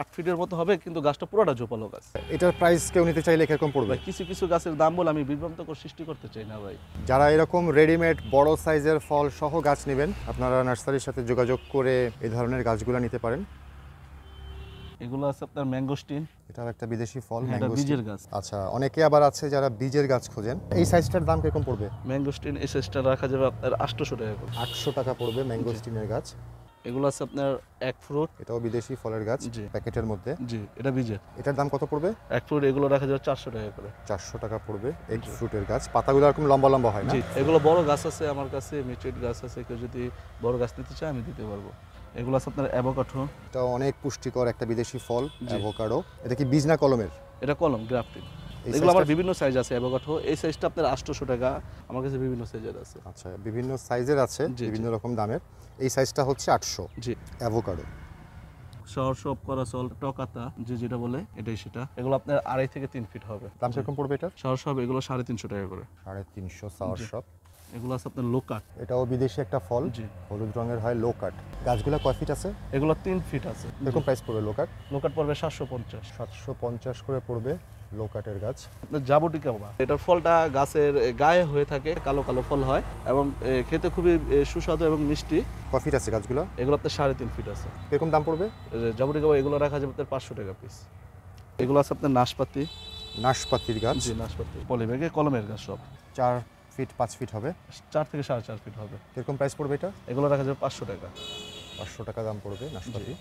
আট ফিটের মতো হবে কিন্তু গাছটা পুরোটা জোপালো গাছ এটার প্রাইস কেউ নিতে চাইলে কিরকম পড়বে কিছু কিছু গাছের দাম বলে আমি বিভ্রান্তকর সৃষ্টি করতে চাই না ভাই যারা এরকম রেডিমেড বড় সাইজের ফল সহ গাছ নেবেন আপনারা নার্সারির সাথে যোগাযোগ করে এই ধরনের গাছগুলো নিতে পারেন এগুলো আছে আপনার ম্যাঙ্গোস্টিন এটা একটা বিদেশি ফল বীজের গাছ আচ্ছা অনেকে আবার আছে যারা বীজের গাছ খোঁজেন এই সাইজটার দাম কিরকম পড়বে ম্যাঙ্গোস্টিন এই সাইজটা রাখা যাবে আপনার আটশোশো টাকা আটশো টাকা পড়বে ম্যাঙ্গোস্টিনের গাছ এগুলো আছে আপনার এক ফ্রুট এটাও বিদেশি ফলের গাছ প্যাকেটের মধ্যে জি এটা বীজের এটার দাম কত পড়বে এক ফ্রুট এগুলো রাখা যাবে চারশো টাকা করে চারশো টাকা পড়বে এক ফ্রুটের গাছ পাতাগুলো এরকম লম্বা লম্বা হয় জি এগুলো বড় গাছ আছে আমার কাছে মিচুইট গাছ আছে কেউ যদি বড় গাছ নিতে চায় আমি দিতে পারবো এগুলো আছে আপনার অ্যাভোকাডো এটা অনেক পুষ্টিকর একটা বিদেশি ফল অ্যাভোকাডো এটা কি বীজ না কলমের এটা কলম গ্রাফটিং এগুলো আমার বিভিন্ন সাইজ আছে অ্যাভোকাডো এই সাইজটা আপনার 800 টাকা আমার কাছে বিভিন্ন সাইজের আছে আচ্ছা বিভিন্ন সাইজের আছে বিভিন্ন রকম দামের এই সাইজটা হচ্ছে 800 জি অ্যাভোকাডো শহর সব করা সল টকাতা যে যেটা বলে এটাই সেটা এগুলো আপনার আড়াই থেকে তিন ফিট হবে দাম কম পড়বে এটা শহর সব এগুলো সাড়ে তিনশো টাকা করে সাড়ে তিনশো শহর এগুলো আছে আপনার লোকাট এটাও বিদেশি একটা ফল হলুদ রঙের হয় লোকাট গাছগুলো কয় ফিট আছে এগুলো তিন ফিট আছে এরকম প্রাইস পড়বে লোকাট লোকাট পড়বে সাতশো পঞ্চাশ সাতশো পঞ্চাশ করে পড়বে লোকাটের গাছ গাছ জাবটিকাবা এটার ফলটা গাছের গায়ে হয়ে থাকে কালো কালো ফল হয় এবং খেতে খুবই সুস্বাদু এবং মিষ্টি ক আছে গাছগুলো এগুলো আপনার সাড়ে তিন ফিট আছে এরকম দাম পড়বে জাবটিকাবা এগুলো রাখা যাবে আপনার পাঁচশো টাকা পিস এগুলো আছে আপনার নাশপাতি নাশপাতির গাছ জি নাশপাতি পলিব্যাগে কলমের গাছ সব চার ফিট পাঁচ ফিট হবে চার থেকে সাড়ে চার ফিট হবে এরকম প্রাইস পড়বে এটা এগুলো রাখা যাবে পাঁচশো টাকা পাঁচশো টাকা দাম পড়বে নাশপাতি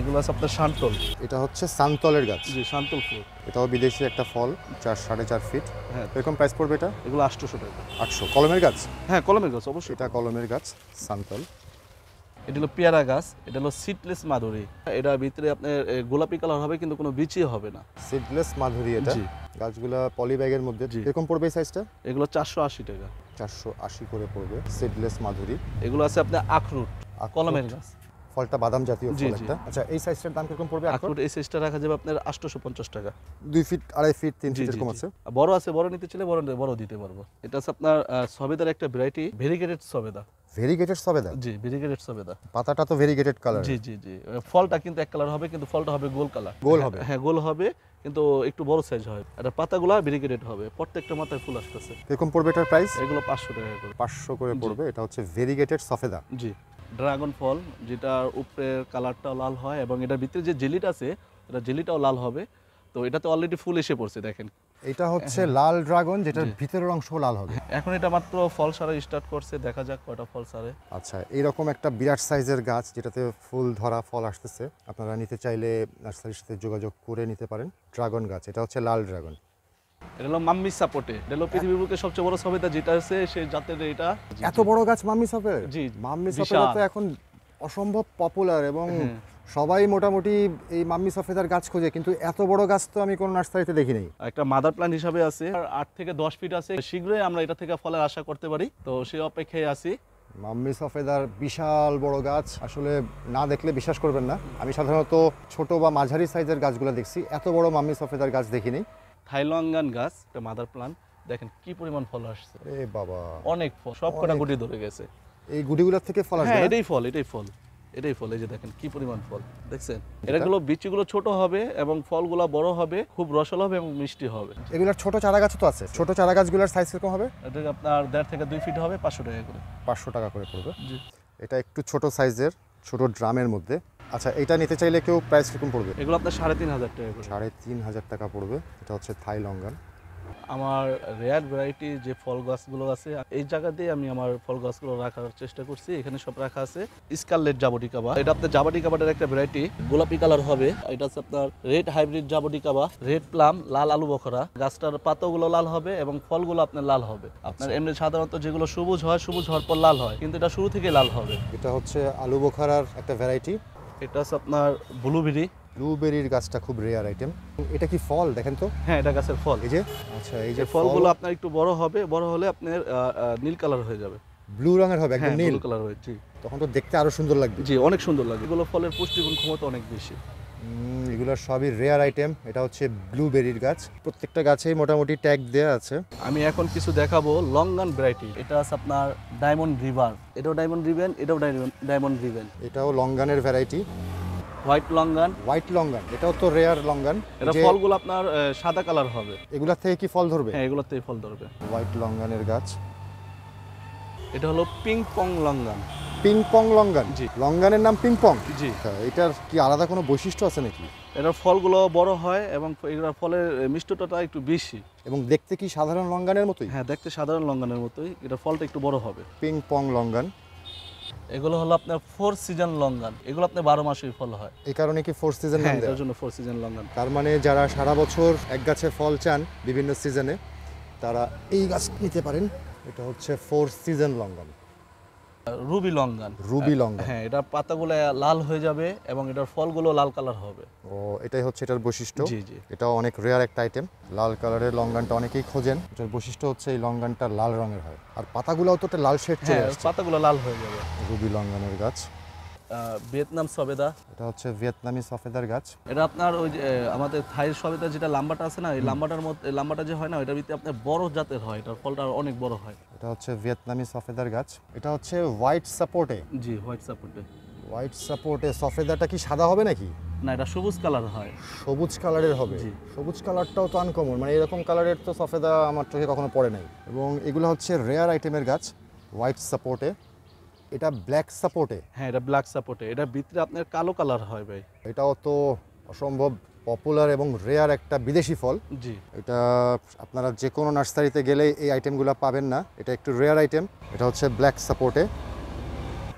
এগুলো আছে আপনার সান্তল এটা হচ্ছে সান্তলের গাছ জি সান্তল ফুল এটাও বিদেশি একটা ফল চার সাড়ে চার ফিট হ্যাঁ এরকম প্রাইস পড়বে এটা এগুলো আটশোশো টাকা আটশো কলমের গাছ হ্যাঁ কলমের গাছ অবশ্যই এটা কলমের গাছ সান্তল এটা হলো পেয়ারা গাছ এটা হলো সিডলেস মাধুরী এটা ভিতরে আপনার গোলাপি কালার হবে কিন্তু কোনো বিচি হবে না সিডলেস মাধুরী এটা গাছগুলা পলি ব্যাগের মধ্যে এরকম পড়বে সাইজটা এগুলো চারশো আশি টাকা চারশো আশি করে পড়বে সিডলেস মাধুরী এগুলো আছে আপনার আখরুট কলমের গাছ ফলটা বাদাম জাতীয় ফল একটা আচ্ছা এই সাইজটার দাম কিরকম পড়বে আখরোট এই সাইজটা রাখা যাবে আপনার 850 টাকা 2 ফিট আড়াই ফিট 3 ফিট এরকম আছে বড় আছে বড় নিতে চাইলে বড় বড় দিতে পারবো এটা আছে আপনার সবেদার একটা ভ্যারাইটি ভেরিগেটেড সবেদা ভেরিগেটেড সবেদা জি ভেরিগেটেড সবেদা পাতাটা তো ভেরিগেটেড কালার জি জি জি ফলটা কিন্তু এক কালার হবে কিন্তু ফলটা হবে গোল কালার গোল হ্যাঁ, হবে হ্যাঁ গোল হবে কিন্তু একটু বড় সাইজ হয় এটা পাতাগুলো ভেরিগেটেড হবে প্রত্যেকটা মাথায় ফুল আসতেছে এরকম পড়বে এটার প্রাইস এগুলো 500 টাকা করে 500 করে পড়বে এটা হচ্ছে ভেরিগেটেড সফেদা জি ড্রাগন ফল যেটার উপরের কালারটাও লাল হয় এবং এটার ভিতরে যে জেলিটা আছে এটা জেলিটাও লাল হবে তো এটা তো অলরেডি ফুল এসে পড়ছে দেখেন এটা হচ্ছে লাল ড্রাগন যেটার ভিতরের অংশ লাল হবে হ্যাঁ, এখন এটা মাত্র ফল সারা স্টার্ট করছে দেখা যাক কয়টা ফল সারে আচ্ছা এরকম একটা বিরাট সাইজের গাছ যেটাতে ফুল ধরা ফল আসতেছে আপনারা নিতে চাইলে নার্সারির সাথে যোগাযোগ করে নিতে পারেন ড্রাগন গাছ এটা হচ্ছে লাল ড্রাগন মাদার হ্যাঁ। প্ল্যান্ট হিসাবে আছে আট থেকে দশ ফিট আছে শীঘ্রই আমরা এটা থেকে আশা করতে পারি তো সে অপেক্ষায় আছি মাম্মি সফেদার বিশাল বড় গাছ আসলে না দেখলে বিশ্বাস করবেন না আমি সাধারণত ছোট বা মাঝারি সাইজের গাছগুলো দেখছি এত বড় মাম্মি সফেদার গাছ দেখিনি থাইলঙ্গান গাছ একটা মাদার প্লান্ট দেখেন কি পরিমাণ ফল আসছে এ বাবা অনেক ফল সব কটা গুটি ধরে গেছে এই গুটিগুলোর থেকে ফল আসবে হ্যাঁ, এটাই ফল এটাই ফল এটাই ফল এই যে দেখেন কি পরিমাণ ফল দেখছেন এটাগুলো বিচিগুলো ছোট হবে এবং ফলগুলো বড় হবে খুব রসালো হবে এবং মিষ্টি হবে এগুলোর ছোট চারা গাছ তো আছে ছোট চারা গাছগুলোর সাইজ কিরকম হবে এটা আপনার দেড় থেকে দুই ফিট হবে পাঁচশো টাকা করে পাঁচশো টাকা করে পড়বে এটা একটু ছোট সাইজের ছোট ড্রামের মধ্যে আচ্ছা এটা নিতে চাইলে কেউ প্রাইস কিরকম পড়বে এগুলো আপনার সাড়ে তিন হাজার টাকা সাড়ে তিন হাজার টাকা পড়বে এটা হচ্ছে থাই লঙ্গান আমার রেয়ার ভ্যারাইটি যে ফল গাছগুলো আছে এই জায়গাতে আমি আমার ফল গাছগুলো রাখার চেষ্টা করছি এখানে সব রাখা আছে স্কারলেট জাবটি কাবা এটা আপনার জাবটি কাবাটার একটা ভ্যারাইটি গোলাপি কালার হবে এটা হচ্ছে আপনার red hybrid jaboticaba red plum লাল আলু বখরা গাছটার পাতাগুলো লাল হবে এবং ফলগুলো আপনার লাল হবে আপনার আচ্ছা। এমনি সাধারণত যেগুলো সবুজ হয় সবুজ হওয়ার পর লাল হয় কিন্তু এটা শুরু থেকে লাল হবে এটা হচ্ছে আলু বখরার একটা ভ্যারাইটি এটা আছে আপনার ব্লুবেরি ব্লুবেরির গাছটা খুব রেয়ার আইটেম এটা কি ফল দেখেন তো হ্যাঁ এটা গাছের ফল এই যে আচ্ছা এই যে ফলগুলো আপনার একটু বড় হবে বড় হলে আপনার নীল কালার হয়ে যাবে ব্লু রঙের হবে একদম হ্যাঁ, নীল কালার হয়ে তখন তো দেখতে আরো সুন্দর লাগবে জি অনেক সুন্দর লাগবে এগুলো ফলের পুষ্টিগুণ ক্ষমতা অনেক বেশি এগুলো সবই রেয়ার আইটেম এটা হচ্ছে ব্লুবেরির গাছ প্রত্যেকটা গাছেই মোটামুটি ট্যাগ দেওয়া আছে আমি এখন কিছু দেখাবো লঙ্গান ভ্যারাইটি এটা আছে আপনার ডায়মন্ড রিভার এটাও ডায়মন্ড রিভেন এটাও ডায়মন্ড রিভেন এটাও লঙ্গানের variety white longan white longan এটাও তো রেয়ার লঙ্গান এটা ফলগুলো আপনার সাদা কালার হবে এগুলো থেকে কি ফল ধরবে হ্যাঁ এগুলো থেকে ফল ধরবে হোয়াইট লঙ্গানের গাছ এটা হলো pink pong longan ping pong longan জি লঙ্গানের নাম পিংপং জি এটার কি আলাদা কোনো বৈশিষ্ট্য আছে নাকি এটার ফলগুলো বড় হয় এবং এটার ফলের মিষ্টটা একটু বেশি এবং দেখতে কি সাধারণ লঙ্গানের মতোই হ্যাঁ দেখতে সাধারণ লঙ্গানের মতোই এটার ফলটা একটু বড় হবে পিংপং লঙ্গান এগুলো হলো আপনার ফোর সিজন লঙ্গান এগুলো আপনার বারো মাসের ফল হয় এই কারণে কি ফোর সিজন হ্যাঁ এটার জন্য ফোর সিজন লঙ্গান তার মানে যারা সারা বছর এক গাছে ফল চান বিভিন্ন সিজনে তারা এই গাছ নিতে পারেন এটা হচ্ছে four season longan ruby longan ruby longan হ্যাঁ এটা পাতাগুলো লাল হয়ে যাবে এবং এটার ফলগুলো লাল কালার হবে ও এটাই হচ্ছে এটার বৈশিষ্ট্য জি জি এটা অনেক রেয়ার একটা আইটেম লাল কালারের লঙ্গানটা অনেকেই খোঁজেন এটার বৈশিষ্ট্য হচ্ছে এই লঙ্গানটা লাল রঙের হয় আর পাতাগুলোও তো লাল শেড হ্যাঁ, চলে আসছে পাতাগুলো লাল হয়ে যাবে রুবি লঙ্গানের গাছ ভিয়েতনাম সবেদা এটা হচ্ছে ভিয়েতনামি সফেদার গাছ এটা আপনার ওই যে আমাদের থাইয়ের সবেদা যেটা লাম্বাটা আছে না ওই লাম্বাটার মধ্যে লাম্বাটা যে হয় না ওইটার ভিত্তি আপনার বড় জাতের হয় এটার ফলটা অনেক বড় হয় এটা হচ্ছে ভিয়েতনামি সফেদার গাছ এটা হচ্ছে হোয়াইট সাপোর্টে জি হোয়াইট সাপোর্টে হোয়াইট সাপোর্টে সফেদাটা কি সাদা হবে নাকি না এটা সবুজ কালার হয় সবুজ কালারের হবে সবুজ কালারটাও তো আনকমন মানে এরকম কালারের তো সফেদা আমার চোখে কখনো পড়ে নাই এবং এগুলো হচ্ছে রেয়ার আইটেমের গাছ হোয়াইট সাপোর্টে এটা ব্ল্যাক সাপোর্টে হ্যাঁ এটা ব্ল্যাক সাপোর্টে এটা ভিতরে আপনার কালো কালার হয় ভাই এটাও তো অসম্ভব পপুলার এবং রেয়ার একটা বিদেশি ফল জি এটা আপনারা যে কোনো নার্সারিতে গেলে এই আইটেমগুলো পাবেন না এটা একটু রেয়ার আইটেম এটা হচ্ছে ব্ল্যাক সাপোর্টে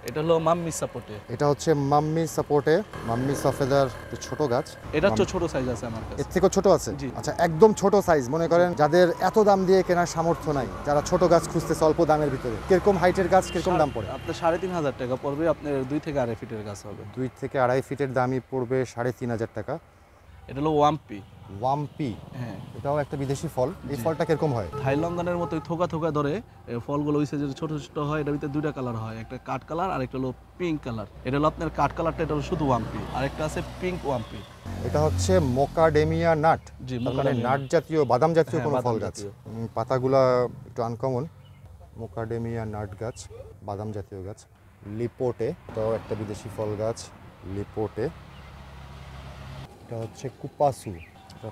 এটা হলো মাম্মি সাপোর্টে এটা হচ্ছে মাম্মি সাপোর্টে মাম্মি সাফেদার ছোট গাছ এটা তো ছোট সাইজ আছে আমার কাছে এর থেকে ছোট আছে আচ্ছা একদম ছোট সাইজ মনে করেন যাদের এত দাম দিয়ে কেনার সামর্থ্য নাই যারা ছোট গাছ খুঁজতেছে অল্প দামের ভিতরে কিরকম হাইটের গাছ কিরকম দাম পড়ে আপনার সাড়ে তিন হাজার টাকা পড়বে আপনার দুই থেকে আড়াই ফিটের গাছ হবে দুই থেকে আড়াই ফিটের দামই পড়বে সাড়ে তিন হাজার টাকা এটা হলো ওয়াম্পি ওয়াম্পি হ্যাঁ। এটাও একটা বিদেশি ফল এই ফলটা কিরকম হয় থাইল্যান্ডের মতো থোকা থোকা ধরে ফলগুলো ওই সাইজের ছোট ছোট হয় এটার ভিতরে দুইটা কালার হয় একটা কাঠ কালার আর একটা হলো পিঙ্ক কালার এটা হলো আপনার কাঠ কালারটা এটা হলো শুধু ওয়াম্পি আর একটা আছে পিঙ্ক ওয়াম্পি এটা হচ্ছে মোকাডেমিয়া নাট মানে নাট জাতীয় বাদাম জাতীয় হ্যাঁ, কোনো ফল গাছ পাতাগুলা একটু আনকমন মোকাডেমিয়া নাট গাছ বাদাম জাতীয় গাছ লিপোটে এটাও একটা বিদেশি ফল গাছ লিপোটে এটা হচ্ছে কুপাসু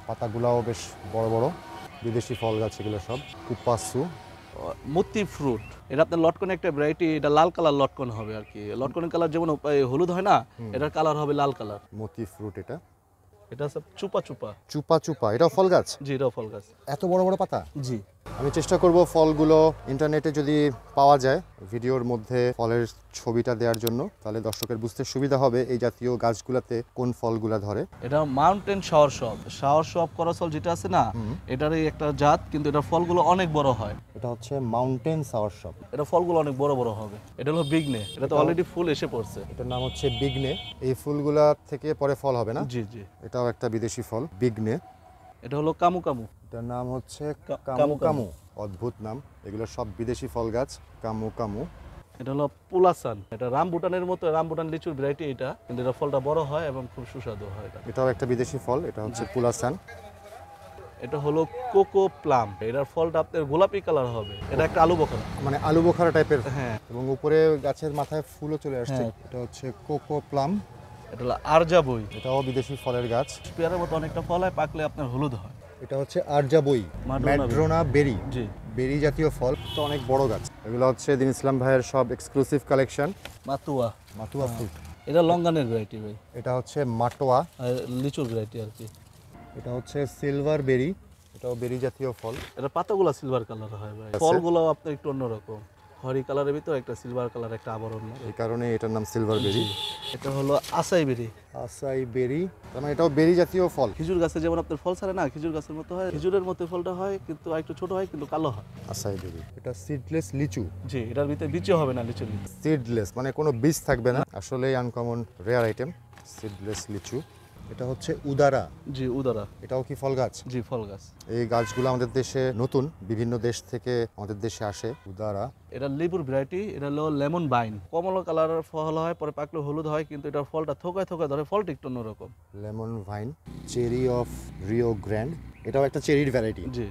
পাতাগুলাও বেশ বড় বড় বিদেশি ফল গাছ এগুলো সব কুপাসু মতি ফ্রুট এটা আপনার লটকনের একটা ভ্যারাইটি এটা লাল কালার লটকন হবে আর কি লটকনের কালার যেমন হলুদ হয় না এটার কালার হবে লাল কালার মতি ফ্রুট এটা এটা সব চুপা চুপা চুপা চুপা এটা ফল গাছ জি এটা ফল গাছ এত বড় বড় পাতা জি আমি চেষ্টা করব ফলগুলো ইন্টারনেটে যদি পাওয়া যায় ভিডিওর মধ্যে ফলের ছবিটা দেওয়ার জন্য তাহলে দর্শকের বুঝতে সুবিধা হবে এই জাতীয় গাছগুলাতে কোন ফলগুলা ধরে এটা mountain soursop soursop ফল যেটা আছে না এটারই একটা জাত কিন্তু এটা ফলগুলো অনেক বড় হয় এটা হচ্ছে মাউন্টেন শাওয়ার শপ এটা ফলগুলো অনেক বড় বড় হবে এটা হলো বিগনে এটা তো অলরেডি ফুল এসে পড়ছে এটার নাম হচ্ছে বিগনে এই ফুলগুলা থেকে পরে ফল হবে না জি জি এটাও একটা বিদেশি ফল বিগনে এটা হলো কামু কামু এটার নাম হচ্ছে কামু কামু অদ্ভুত নাম এগুলো সব বিদেশি ফল গাছ কামু কামু এটা হলো পুলাসান এটা রামবুটানের মতো রামবুটান লিচুর ভ্যারাইটি এটা কিন্তু এটা ফলটা বড় হয় এবং খুব সুস্বাদু হয় এটাও একটা বিদেশি ফল এটা হচ্ছে হ্যাঁ। পুলাসান এটা হলো কোকো প্লাম এটার ফলটা আপনার গোলাপি কালার হবে এটা একটা আলু বখারা মানে আলু বখারা টাইপের হ্যাঁ এবং উপরে গাছের মাথায় ফুলও চলে আসছে হ্যাঁ। এটা হচ্ছে কোকো প্লাম এটা হলো আরজা বই এটাও বিদেশি ফলের গাছ পেয়ারার মতো অনেকটা ফল হয় পাকলে আপনার হলুদ হয় এটা হচ্ছে আরজা বই ম্যাড্রোনা বেরি জি বেরি জাতীয় ফল তো অনেক বড় গাছ এগুলো হচ্ছে দিন ইসলাম ভাইয়ের সব এক্সক্লুসিভ কালেকশন মাতুয়া মাতুয়া ফ্রুট হ্যাঁ। এটা লঙ্গানের ভ্যারাইটি ভাই এটা হচ্ছে মাটোয়া লিচুর ভ্যারাইটি আর কি এটা হচ্ছে সিলভার বেরি এটাও বেরি জাতীয় ফল এটা পাতাগুলো সিলভার কালার হয় ভাই ফলগুলো আপনার একটু অন্যরকম খড়ি কালারের ভিতর একটা সিলভার কালার একটা আবরণ এই কারণে এটার নাম সিলভার বেরি এটা হলো আসাই বেরি আসাই বেরি তার মানে এটাও বেরি জাতীয় ফল খেজুর গাছে যেমন আপনার ফল ছাড়ে না খেজুর গাছের মতো হয় খেজুরের মতো ফলটা হয় কিন্তু একটু ছোট হয় কিন্তু কালো হয় আসাই বেরি এটা সিডলেস লিচু জি এটার ভিতরে লিচু হবে না লিচু সিডলেস মানে কোনো বীজ থাকবে না আসলে আনকমন রেয়ার আইটেম সিডলেস লিচু এটা হচ্ছে উদারা জি উদারা এটাও কি ফল গাছ জি ফল গাছ এই গাছগুলো আমাদের দেশে নতুন বিভিন্ন দেশ থেকে আমাদের দেশে আসে উদারা এটা লেবুর ভ্যারাইটি এটা হলো লেমন বাইন কমলা কালারের ফল হয় পরে পাকলে হলুদ হয় কিন্তু এটার ফলটা থোকায় থোকায় ধরে ফলটা একটু অন্যরকম lemon vine cherry of Rio Grande এটাও একটা চেরির ভ্যারাইটি জি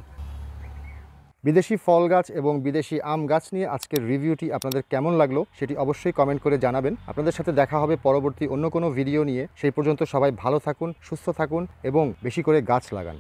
বিদেশি ফল গাছ এবং বিদেশি আম গাছ নিয়ে আজকের রিভিউটি আপনাদের কেমন লাগলো সেটি অবশ্যই কমেন্ট করে জানাবেন আপনাদের সাথে দেখা হবে পরবর্তী অন্য কোনো ভিডিও নিয়ে সেই পর্যন্ত সবাই ভালো থাকুন সুস্থ থাকুন এবং বেশি করে গাছ লাগান